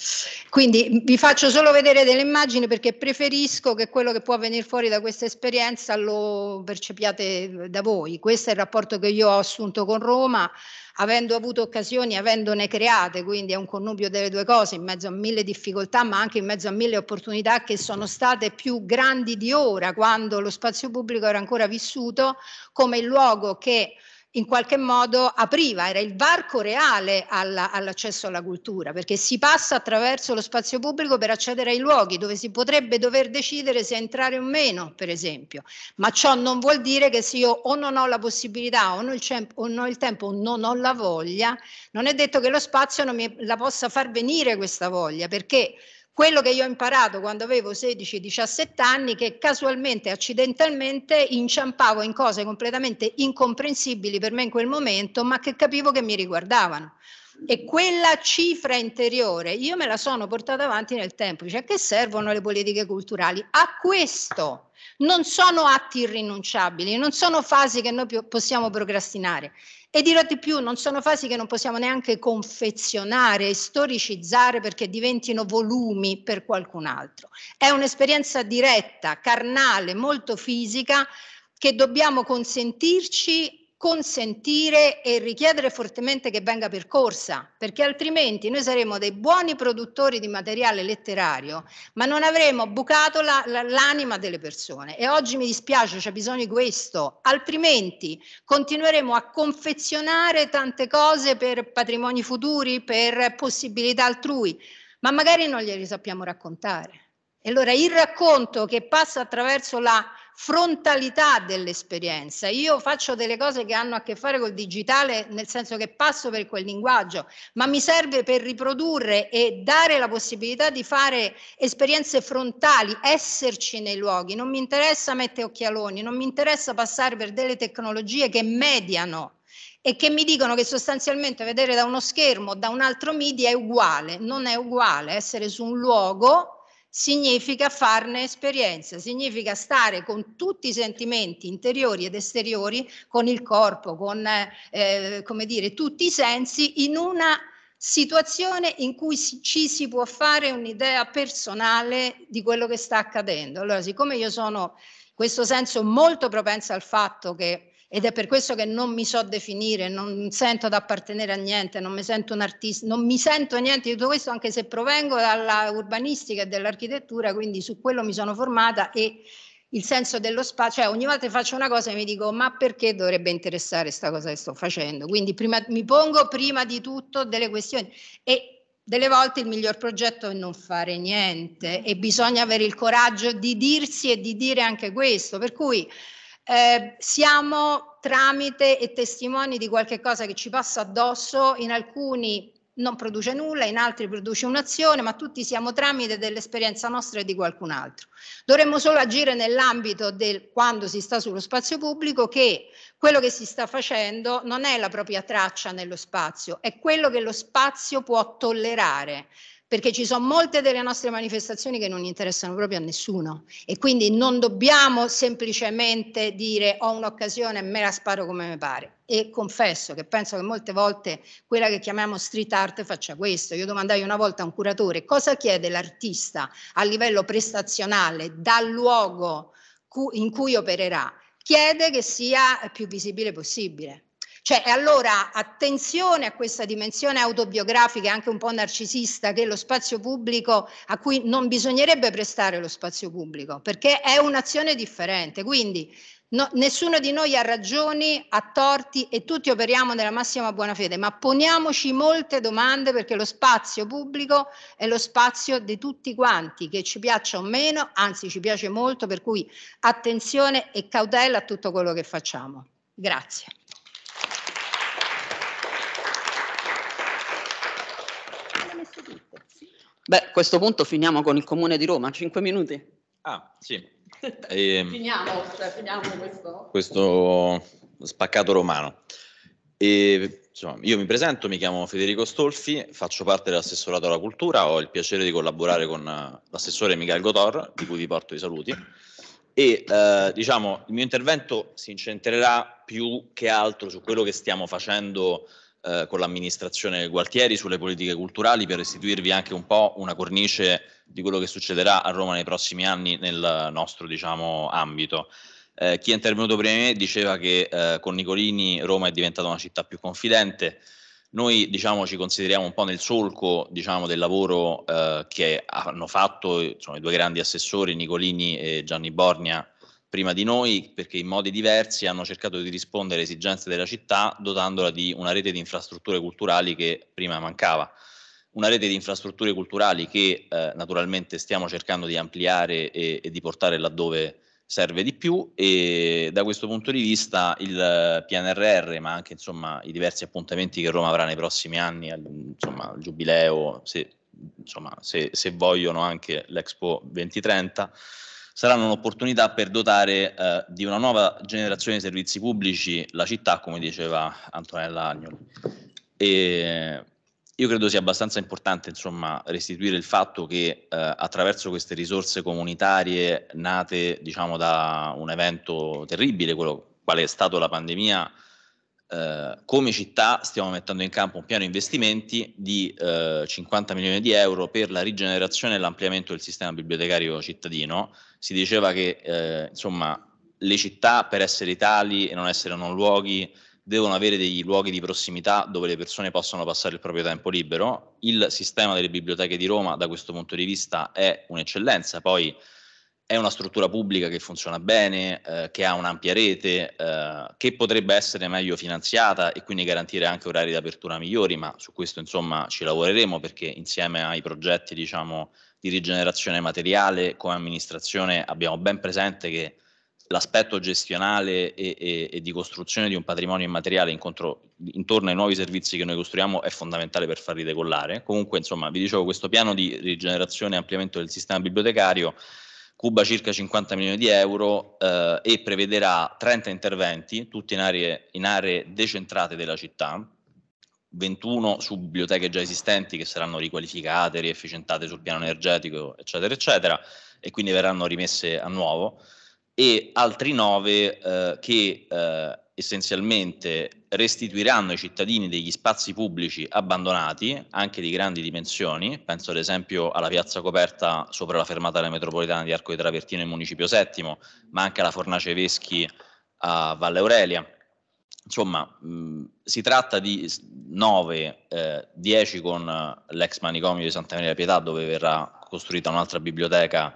Quindi vi faccio solo vedere delle immagini perché preferisco che quello che può venire fuori da questa esperienza lo percepiate eh, da voi. Questo è il rapporto che io ho assunto con Roma, avendo avuto occasioni, avendone create, quindi è un connubio delle due cose, in mezzo a mille difficoltà, ma anche in mezzo a mille opportunità che sono state più grandi di ora, quando lo spazio pubblico era ancora vissuto come il luogo che in qualche modo apriva, era il varco reale alla, all'accesso alla cultura, perché si passa attraverso lo spazio pubblico per accedere ai luoghi dove si potrebbe dover decidere se entrare o meno, per esempio, ma ciò non vuol dire che se io o non ho la possibilità o non, cem- o non ho il tempo o non ho la voglia, non è detto che lo spazio non mi la possa far venire questa voglia, perché quello che io ho imparato quando avevo 16-17 anni, che casualmente, accidentalmente, inciampavo in cose completamente incomprensibili per me in quel momento, ma che capivo che mi riguardavano. E quella cifra interiore io me la sono portata avanti nel tempo, cioè a che servono le politiche culturali? A questo non sono atti irrinunciabili, non sono fasi che noi possiamo procrastinare. E dirò di più, non sono fasi che non possiamo neanche confezionare, storicizzare perché diventino volumi per qualcun altro. È un'esperienza diretta, carnale, molto fisica che dobbiamo consentirci consentire e richiedere fortemente che venga percorsa, perché altrimenti noi saremo dei buoni produttori di materiale letterario, ma non avremo bucato la, la, l'anima delle persone. E oggi mi dispiace, c'è bisogno di questo, altrimenti continueremo a confezionare tante cose per patrimoni futuri, per possibilità altrui, ma magari non glieli sappiamo raccontare. E allora il racconto che passa attraverso la frontalità dell'esperienza. Io faccio delle cose che hanno a che fare col digitale, nel senso che passo per quel linguaggio, ma mi serve per riprodurre e dare la possibilità di fare esperienze frontali, esserci nei luoghi. Non mi interessa mettere occhialoni, non mi interessa passare per delle tecnologie che mediano e che mi dicono che sostanzialmente vedere da uno schermo o da un altro media è uguale, non è uguale essere su un luogo significa farne esperienza, significa stare con tutti i sentimenti interiori ed esteriori, con il corpo, con eh, come dire, tutti i sensi in una situazione in cui si, ci si può fare un'idea personale di quello che sta accadendo. Allora, siccome io sono in questo senso molto propensa al fatto che ed è per questo che non mi so definire, non sento ad appartenere a niente, non mi sento un artista, non mi sento niente di tutto questo anche se provengo dall'urbanistica e dall'architettura, quindi su quello mi sono formata e il senso dello spazio, cioè ogni volta che faccio una cosa e mi dico ma perché dovrebbe interessare questa cosa che sto facendo? Quindi prima, mi pongo prima di tutto delle questioni e delle volte il miglior progetto è non fare niente e bisogna avere il coraggio di dirsi e di dire anche questo, per cui eh, siamo tramite e testimoni di qualche cosa che ci passa addosso, in alcuni non produce nulla, in altri produce un'azione, ma tutti siamo tramite dell'esperienza nostra e di qualcun altro. Dovremmo solo agire nell'ambito del quando si sta sullo spazio pubblico che quello che si sta facendo non è la propria traccia nello spazio, è quello che lo spazio può tollerare perché ci sono molte delle nostre manifestazioni che non interessano proprio a nessuno e quindi non dobbiamo semplicemente dire ho un'occasione e me la sparo come mi pare. E confesso che penso che molte volte quella che chiamiamo street art faccia questo. Io domandai una volta a un curatore cosa chiede l'artista a livello prestazionale dal luogo in cui opererà. Chiede che sia più visibile possibile cioè, allora attenzione a questa dimensione autobiografica e anche un po' narcisista che lo spazio pubblico, a cui non bisognerebbe prestare lo spazio pubblico, perché è un'azione differente. Quindi no, nessuno di noi ha ragioni, ha torti e tutti operiamo nella massima buona fede, ma poniamoci molte domande perché lo spazio pubblico è lo spazio di tutti quanti, che ci piaccia o meno, anzi ci piace molto, per cui attenzione e cautela a tutto quello che facciamo. Grazie. Beh, a questo punto finiamo con il comune di Roma, 5 minuti. Ah, sì. E, ehm, finiamo, cioè, finiamo questo. questo spaccato romano. E, insomma, io mi presento, mi chiamo Federico Stolfi, faccio parte dell'assessorato alla cultura, ho il piacere di collaborare con eh, l'assessore Michael Gotor, di cui vi porto i saluti. E eh, diciamo, il mio intervento si incentrerà più che altro su quello che stiamo facendo eh, con l'amministrazione Gualtieri sulle politiche culturali per restituirvi anche un po' una cornice di quello che succederà a Roma nei prossimi anni nel nostro diciamo, ambito. Eh, chi è intervenuto prima di me diceva che eh, con Nicolini Roma è diventata una città più confidente. Noi diciamo, ci consideriamo un po' nel solco diciamo, del lavoro eh, che hanno fatto insomma, i due grandi assessori Nicolini e Gianni Borgna prima di noi perché in modi diversi hanno cercato di rispondere alle esigenze della città dotandola di una rete di infrastrutture culturali che prima mancava. Una rete di infrastrutture culturali che eh, naturalmente stiamo cercando di ampliare e, e, di portare laddove serve di più e da questo punto di vista il eh, PNRR ma anche insomma, i diversi appuntamenti che Roma avrà nei prossimi anni, insomma, il giubileo, se, insomma, se, se vogliono anche l'Expo 2030 saranno un'opportunità per dotare eh, di una nuova generazione di servizi pubblici la città, come diceva Antonella Agnoli. E io credo sia abbastanza importante insomma, restituire il fatto che eh, attraverso queste risorse comunitarie nate diciamo, da un evento terribile, quello quale è stato la pandemia, eh, come città stiamo mettendo in campo un piano investimenti di eh, 50 milioni di euro per la rigenerazione e l'ampliamento del sistema bibliotecario cittadino si diceva che eh, insomma, le città per essere tali e non essere non luoghi devono avere dei luoghi di prossimità dove le persone possono passare il proprio tempo libero. Il sistema delle biblioteche di Roma da questo punto di vista è un'eccellenza, poi è una struttura pubblica che funziona bene, eh, che ha un'ampia rete, eh, che potrebbe essere meglio finanziata e quindi garantire anche orari di apertura migliori, ma su questo insomma ci lavoreremo perché insieme ai progetti diciamo di rigenerazione materiale come amministrazione abbiamo ben presente che l'aspetto gestionale e, e, e di costruzione di un patrimonio immateriale incontro, intorno ai nuovi servizi che noi costruiamo è fondamentale per farli decollare. Comunque, insomma, vi dicevo, questo piano di rigenerazione e ampliamento del sistema bibliotecario cuba circa 50 milioni di euro eh, e prevederà 30 interventi, tutti in aree, in aree decentrate della città, 21 su biblioteche già esistenti che saranno riqualificate, riefficientate sul piano energetico, eccetera, eccetera, e quindi verranno rimesse a nuovo, e altri 9 eh, che eh, essenzialmente restituiranno ai cittadini degli spazi pubblici abbandonati, anche di grandi dimensioni, penso ad esempio alla piazza coperta sopra la fermata della metropolitana di Arco di Travertino in Municipio VII, ma anche alla Fornace Veschi a Valle Aurelia, insomma, mh, mm, si tratta di 9, eh, con eh, l'ex manicomio di Santa Maria Pietà, dove verrà costruita un'altra biblioteca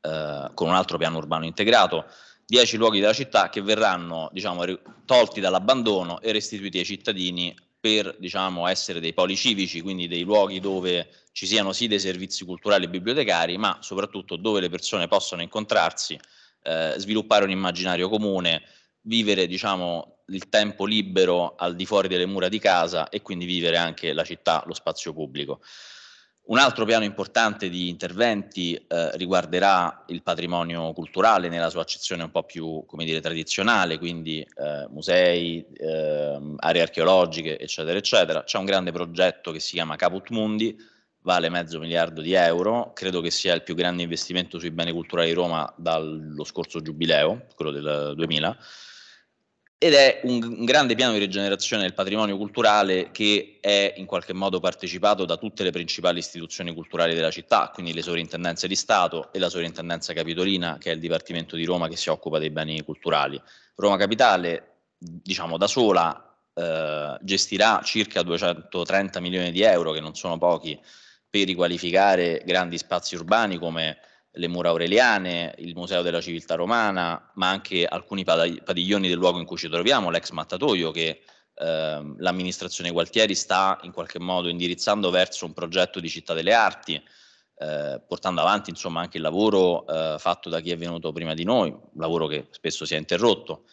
eh, con un altro piano urbano integrato, 10 luoghi della città che verranno diciamo, tolti dall'abbandono e restituiti ai cittadini per diciamo, essere dei poli civici, quindi dei luoghi dove ci siano sì dei servizi culturali e bibliotecari, ma soprattutto dove le persone possono incontrarsi, eh, sviluppare un immaginario comune, vivere diciamo, il tempo libero al di fuori delle mura di casa e quindi vivere anche la città, lo spazio pubblico. Un altro piano importante di interventi eh, riguarderà il patrimonio culturale nella sua accezione un po' più, come dire, tradizionale, quindi eh, musei, eh, aree archeologiche, eccetera, eccetera. C'è un grande progetto che si chiama Caput Mundi, vale mezzo miliardo di euro, credo che sia il più grande investimento sui beni culturali di Roma dallo scorso giubileo, quello del 2000 ed è un, un, grande piano di rigenerazione del patrimonio culturale che è in qualche modo partecipato da tutte le principali istituzioni culturali della città, quindi le sovrintendenze di Stato e la sovrintendenza capitolina, che è il Dipartimento di Roma che si occupa dei beni culturali. Roma Capitale, diciamo da sola, eh, gestirà circa 230 milioni di euro, che non sono pochi, per riqualificare grandi spazi urbani come le mura aureliane, il Museo della Civiltà Romana, ma anche alcuni padiglioni del luogo in cui ci troviamo, l'ex mattatoio che eh, l'amministrazione Gualtieri sta in qualche modo indirizzando verso un progetto di città delle arti, eh, portando avanti insomma anche il lavoro eh, fatto da chi è venuto prima di noi, un lavoro che spesso si è interrotto,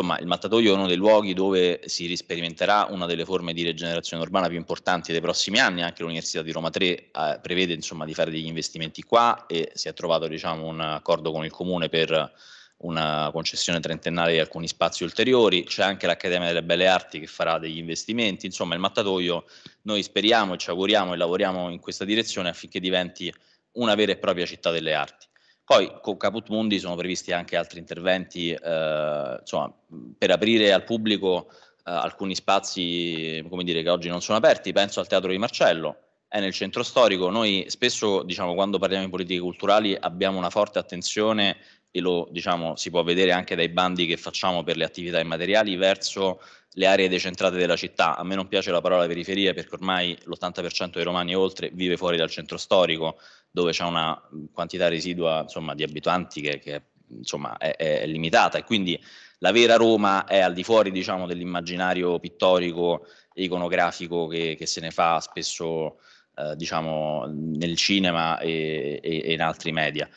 insomma, il mattatoio è uno dei luoghi dove si risperimenterà una delle forme di rigenerazione urbana più importanti dei prossimi anni, anche l'Università di Roma 3 eh, prevede insomma, di fare degli investimenti qua e si è trovato diciamo, un accordo con il comune per una concessione trentennale di alcuni spazi ulteriori, c'è anche l'Accademia delle Belle Arti che farà degli investimenti, insomma il mattatoio noi speriamo e ci auguriamo e lavoriamo in questa direzione affinché diventi una vera e propria città delle arti. Poi con Caput Mundi sono previsti anche altri interventi eh, insomma, per aprire al pubblico eh, alcuni spazi come dire, che oggi non sono aperti. Penso al Teatro di Marcello, è nel centro storico. Noi spesso, diciamo, quando parliamo di politiche culturali abbiamo una forte attenzione e lo diciamo, si può vedere anche dai bandi che facciamo per le attività immateriali verso le aree decentrate della città. A me non piace la parola periferia perché ormai l'80% dei romani e oltre vive fuori dal centro storico dove c'è una quantità residua insomma, di abitanti che, che insomma, è, è, limitata e quindi la vera Roma è al di fuori diciamo, dell'immaginario pittorico e iconografico che, che, se ne fa spesso eh, diciamo, nel cinema e, e, e in altri media.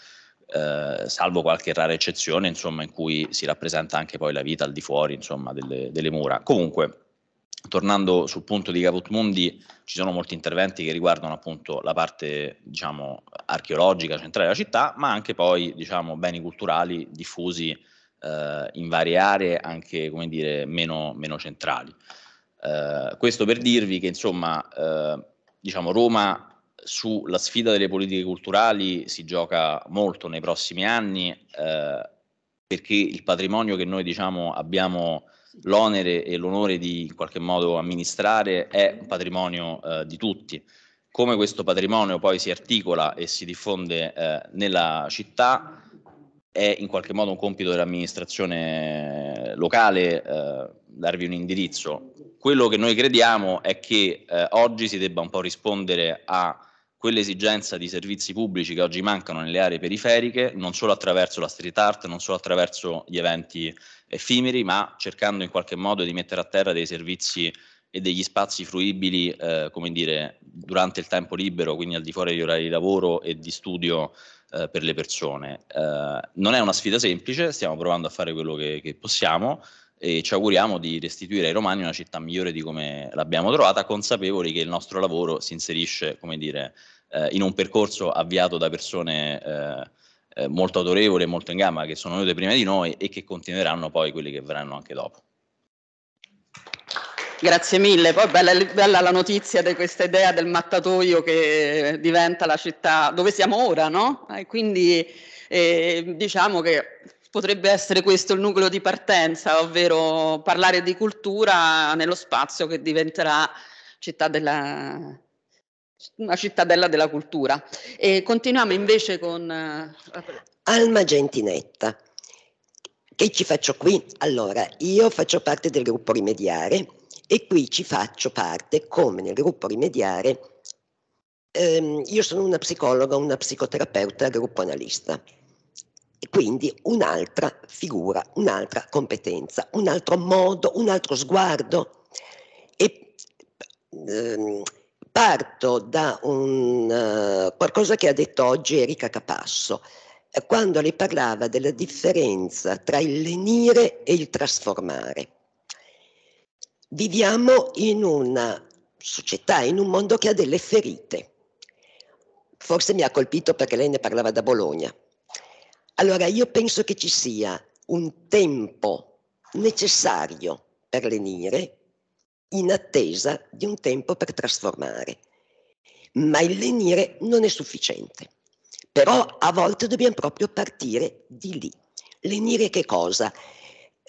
Eh, salvo qualche rara eccezione, insomma, in cui si rappresenta anche poi la vita al di fuori, insomma, delle, delle mura. Comunque, tornando sul punto di Caput Mundi, ci sono molti interventi che riguardano appunto la parte, diciamo, archeologica centrale della città, ma anche poi, diciamo, beni culturali diffusi eh, in varie aree, anche, come dire, meno, meno centrali. Eh, questo per dirvi che, insomma, eh, diciamo, Roma sulla sfida delle politiche culturali si gioca molto nei prossimi anni eh, perché il patrimonio che noi diciamo abbiamo l'onere e l'onore di in qualche modo amministrare è un patrimonio eh, di tutti. Come questo patrimonio poi si articola e si diffonde eh, nella città è in qualche modo un compito dell'amministrazione locale eh, darvi un indirizzo. Quello che noi crediamo è che eh, oggi si debba un po' rispondere a quell'esigenza di servizi pubblici che oggi mancano nelle aree periferiche, non solo attraverso la street art, non solo attraverso gli eventi effimeri, ma cercando in qualche modo di mettere a terra dei servizi e degli spazi fruibili, eh, come dire, durante il tempo libero, quindi al di fuori degli orari di lavoro e di studio eh, per le persone. Eh, non è una sfida semplice, stiamo provando a fare quello che, che possiamo, e ci auguriamo di restituire ai romani una città migliore di come l'abbiamo trovata, consapevoli che il nostro lavoro si inserisce, come dire, eh, in un percorso avviato da persone eh, eh molto autorevoli e molto in gamma, che sono venute prima di noi e che continueranno poi quelli che verranno anche dopo. Grazie mille, poi bella, bella, la notizia di questa idea del mattatoio che diventa la città dove siamo ora, no? E quindi eh, diciamo che potrebbe essere questo il nucleo di partenza, ovvero parlare di cultura nello spazio che diventerà città della, una cittadella della cultura. E continuiamo invece con... Eh, Alma Gentinetta. Che ci faccio qui? Allora, io faccio parte del gruppo Rimediare e qui ci faccio parte come nel gruppo Rimediare. Ehm, io sono una psicologa, una psicoterapeuta, gruppo analista quindi un'altra figura, un'altra competenza, un altro modo, un altro sguardo. E ehm, parto da un, uh, qualcosa che ha detto oggi Erika Capasso, eh, quando le parlava della differenza tra il lenire e il trasformare. Viviamo in una società, in un mondo che ha delle ferite. Forse mi ha colpito perché lei ne parlava da Bologna, allora io penso che ci sia un tempo necessario per lenire in attesa di un tempo per trasformare. Ma il lenire non è sufficiente. Però a volte dobbiamo proprio partire di lì. Lenire che cosa?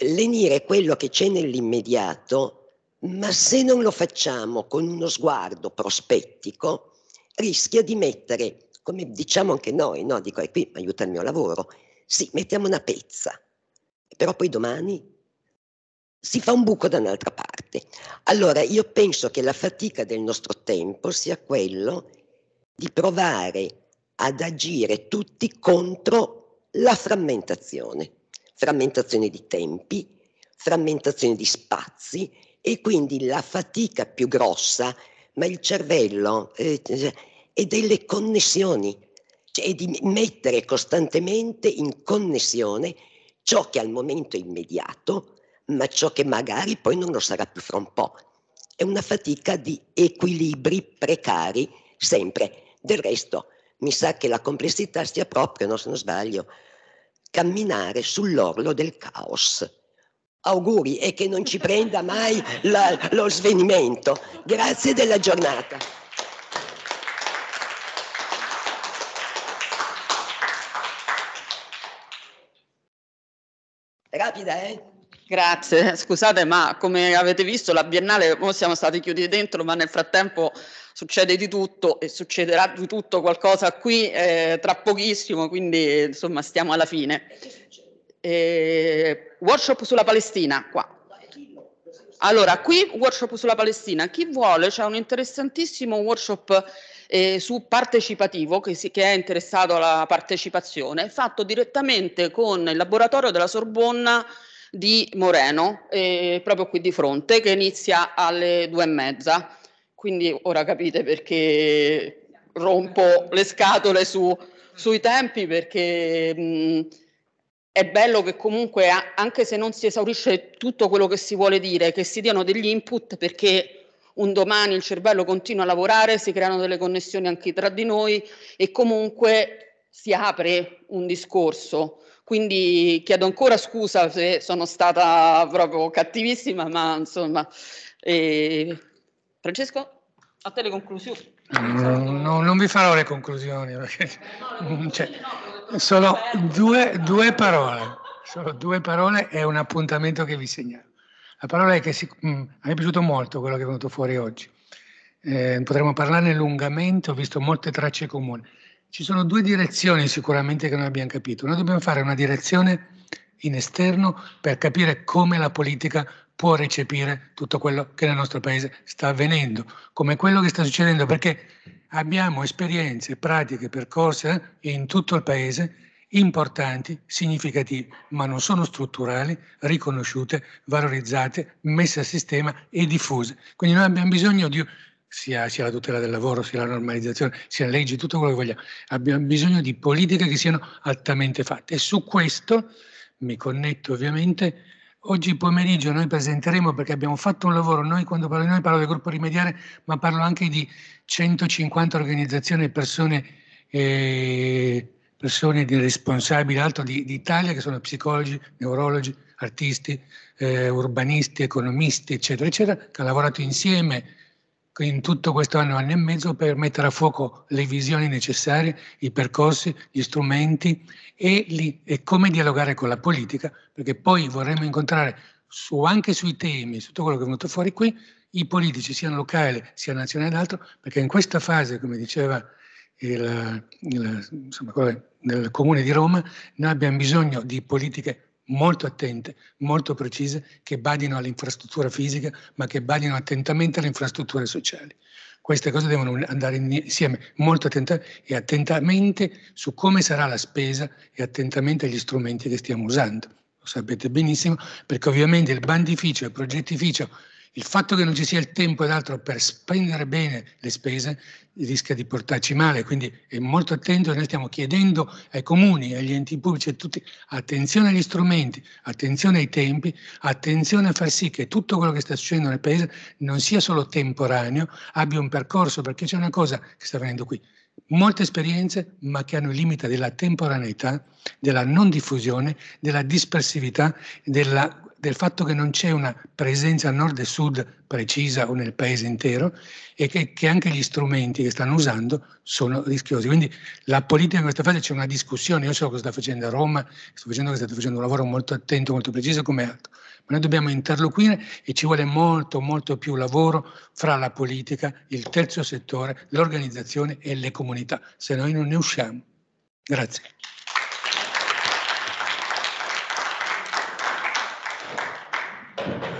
Lenire quello che c'è nell'immediato, ma se non lo facciamo con uno sguardo prospettico, rischia di mettere come diciamo anche noi, no? dico, e eh, qui mi aiuta il mio lavoro, sì, mettiamo una pezza, però poi domani si fa un buco da un'altra parte. Allora, io penso che la fatica del nostro tempo sia quello di provare ad agire tutti contro la frammentazione, frammentazione di tempi, frammentazione di spazi e quindi la fatica più grossa, ma il cervello eh, e delle connessioni, cioè, di mettere costantemente in connessione ciò che al momento è immediato, ma ciò che magari poi non lo sarà più fra un po'. È una fatica di equilibri precari, sempre. Del resto, mi sa che la complessità sia proprio, no, se non sbaglio, camminare sull'orlo del caos. Auguri e che non ci prenda mai la, lo svenimento. Grazie della giornata. Rapida, eh? Grazie, scusate, ma come avete visto la Biennale, noi siamo stati chiusi dentro, ma nel frattempo succede di tutto e succederà di tutto qualcosa qui eh, tra pochissimo, quindi insomma stiamo alla fine. Eh, workshop sulla Palestina, qua. Allora, qui workshop sulla Palestina, chi vuole c'è un interessantissimo workshop eh, su partecipativo che, si, che, è interessato alla partecipazione, fatto direttamente con il laboratorio della Sorbonna di Moreno, eh, proprio qui di fronte, che inizia alle due e mezza. Quindi ora capite perché rompo le scatole su, sui tempi, perché... Mh, è bello che comunque, anche se non si esaurisce tutto quello che si vuole dire, che si diano degli input perché un domani il cervello continua a lavorare, si creano delle connessioni anche tra di noi e comunque si apre un discorso. Quindi chiedo ancora scusa se sono stata proprio cattivissima, ma insomma... Eh... Francesco, a te le conclusioni. No, mm, no, non vi farò le conclusioni, perché, cioè, solo due, due parole, solo due parole e un appuntamento che vi segnalo. La parola è che si, mh, mm, a me è piaciuto molto quello che è venuto fuori oggi. Eh, potremmo parlarne lungamente, ho visto molte tracce comuni. Ci sono due direzioni sicuramente che non abbiamo capito. Noi dobbiamo fare una direzione in esterno per capire come la politica può recepire tutto quello che nel nostro paese sta avvenendo, come quello che sta succedendo, perché abbiamo esperienze, pratiche, percorse eh, in tutto il paese importanti, significativi, ma non sono strutturali, riconosciute, valorizzate, messe a sistema e diffuse. Quindi noi abbiamo bisogno di, sia, sia, la tutela del lavoro, sia la normalizzazione, sia le leggi, tutto quello che vogliamo. Abbiamo bisogno di politiche che siano altamente fatte. E su questo mi connetto ovviamente. Oggi pomeriggio noi presenteremo, perché abbiamo fatto un lavoro, noi quando parlo di noi parlo del gruppo rimediare, ma parlo anche di 150 organizzazioni e persone eh, persone di responsabili alto di, d'Italia che sono psicologi, neurologi, artisti, eh, urbanisti, economisti, eccetera, eccetera, che hanno lavorato insieme in tutto questo anno, anno e mezzo per mettere a fuoco le visioni necessarie, i percorsi, gli strumenti e, li, e come dialogare con la politica, perché poi vorremmo incontrare su, anche sui temi, su tutto quello che è venuto fuori qui, i politici, sia locale, sia nazionale ed altro, perché in questa fase, come diceva il, il, insomma, nel comune di Roma, noi abbiamo bisogno di politiche molto attente, molto precise, che badino all'infrastruttura fisica, ma che badino attentamente alle infrastrutture sociali. Queste cose devono andare insieme molto attentamente e attentamente su come sarà la spesa e attentamente agli strumenti che stiamo usando. Lo sapete benissimo, perché ovviamente il bandificio il progettificio il fatto che non ci sia il tempo ed altro per spendere bene le spese rischia di portarci male, quindi è molto attento noi stiamo chiedendo ai comuni, agli enti pubblici e tutti attenzione agli strumenti, attenzione ai tempi, attenzione a far sì che tutto quello che sta succedendo nel paese non sia solo temporaneo, abbia un percorso, perché c'è una cosa che sta avvenendo qui, molte esperienze, ma che hanno il limite della temporaneità, della non diffusione, della dispersività, della del fatto che non c'è una presenza nord e sud precisa o nel paese intero e che, che anche gli strumenti che stanno usando sono rischiosi. Quindi la politica in questa fase c'è una discussione, io so cosa sta facendo a Roma, sto facendo che state facendo un lavoro molto attento, molto preciso come altro, ma noi dobbiamo interloquire e ci vuole molto, molto più lavoro fra la politica, il terzo settore, l'organizzazione e le comunità, se noi non ne usciamo. Grazie. Thank you.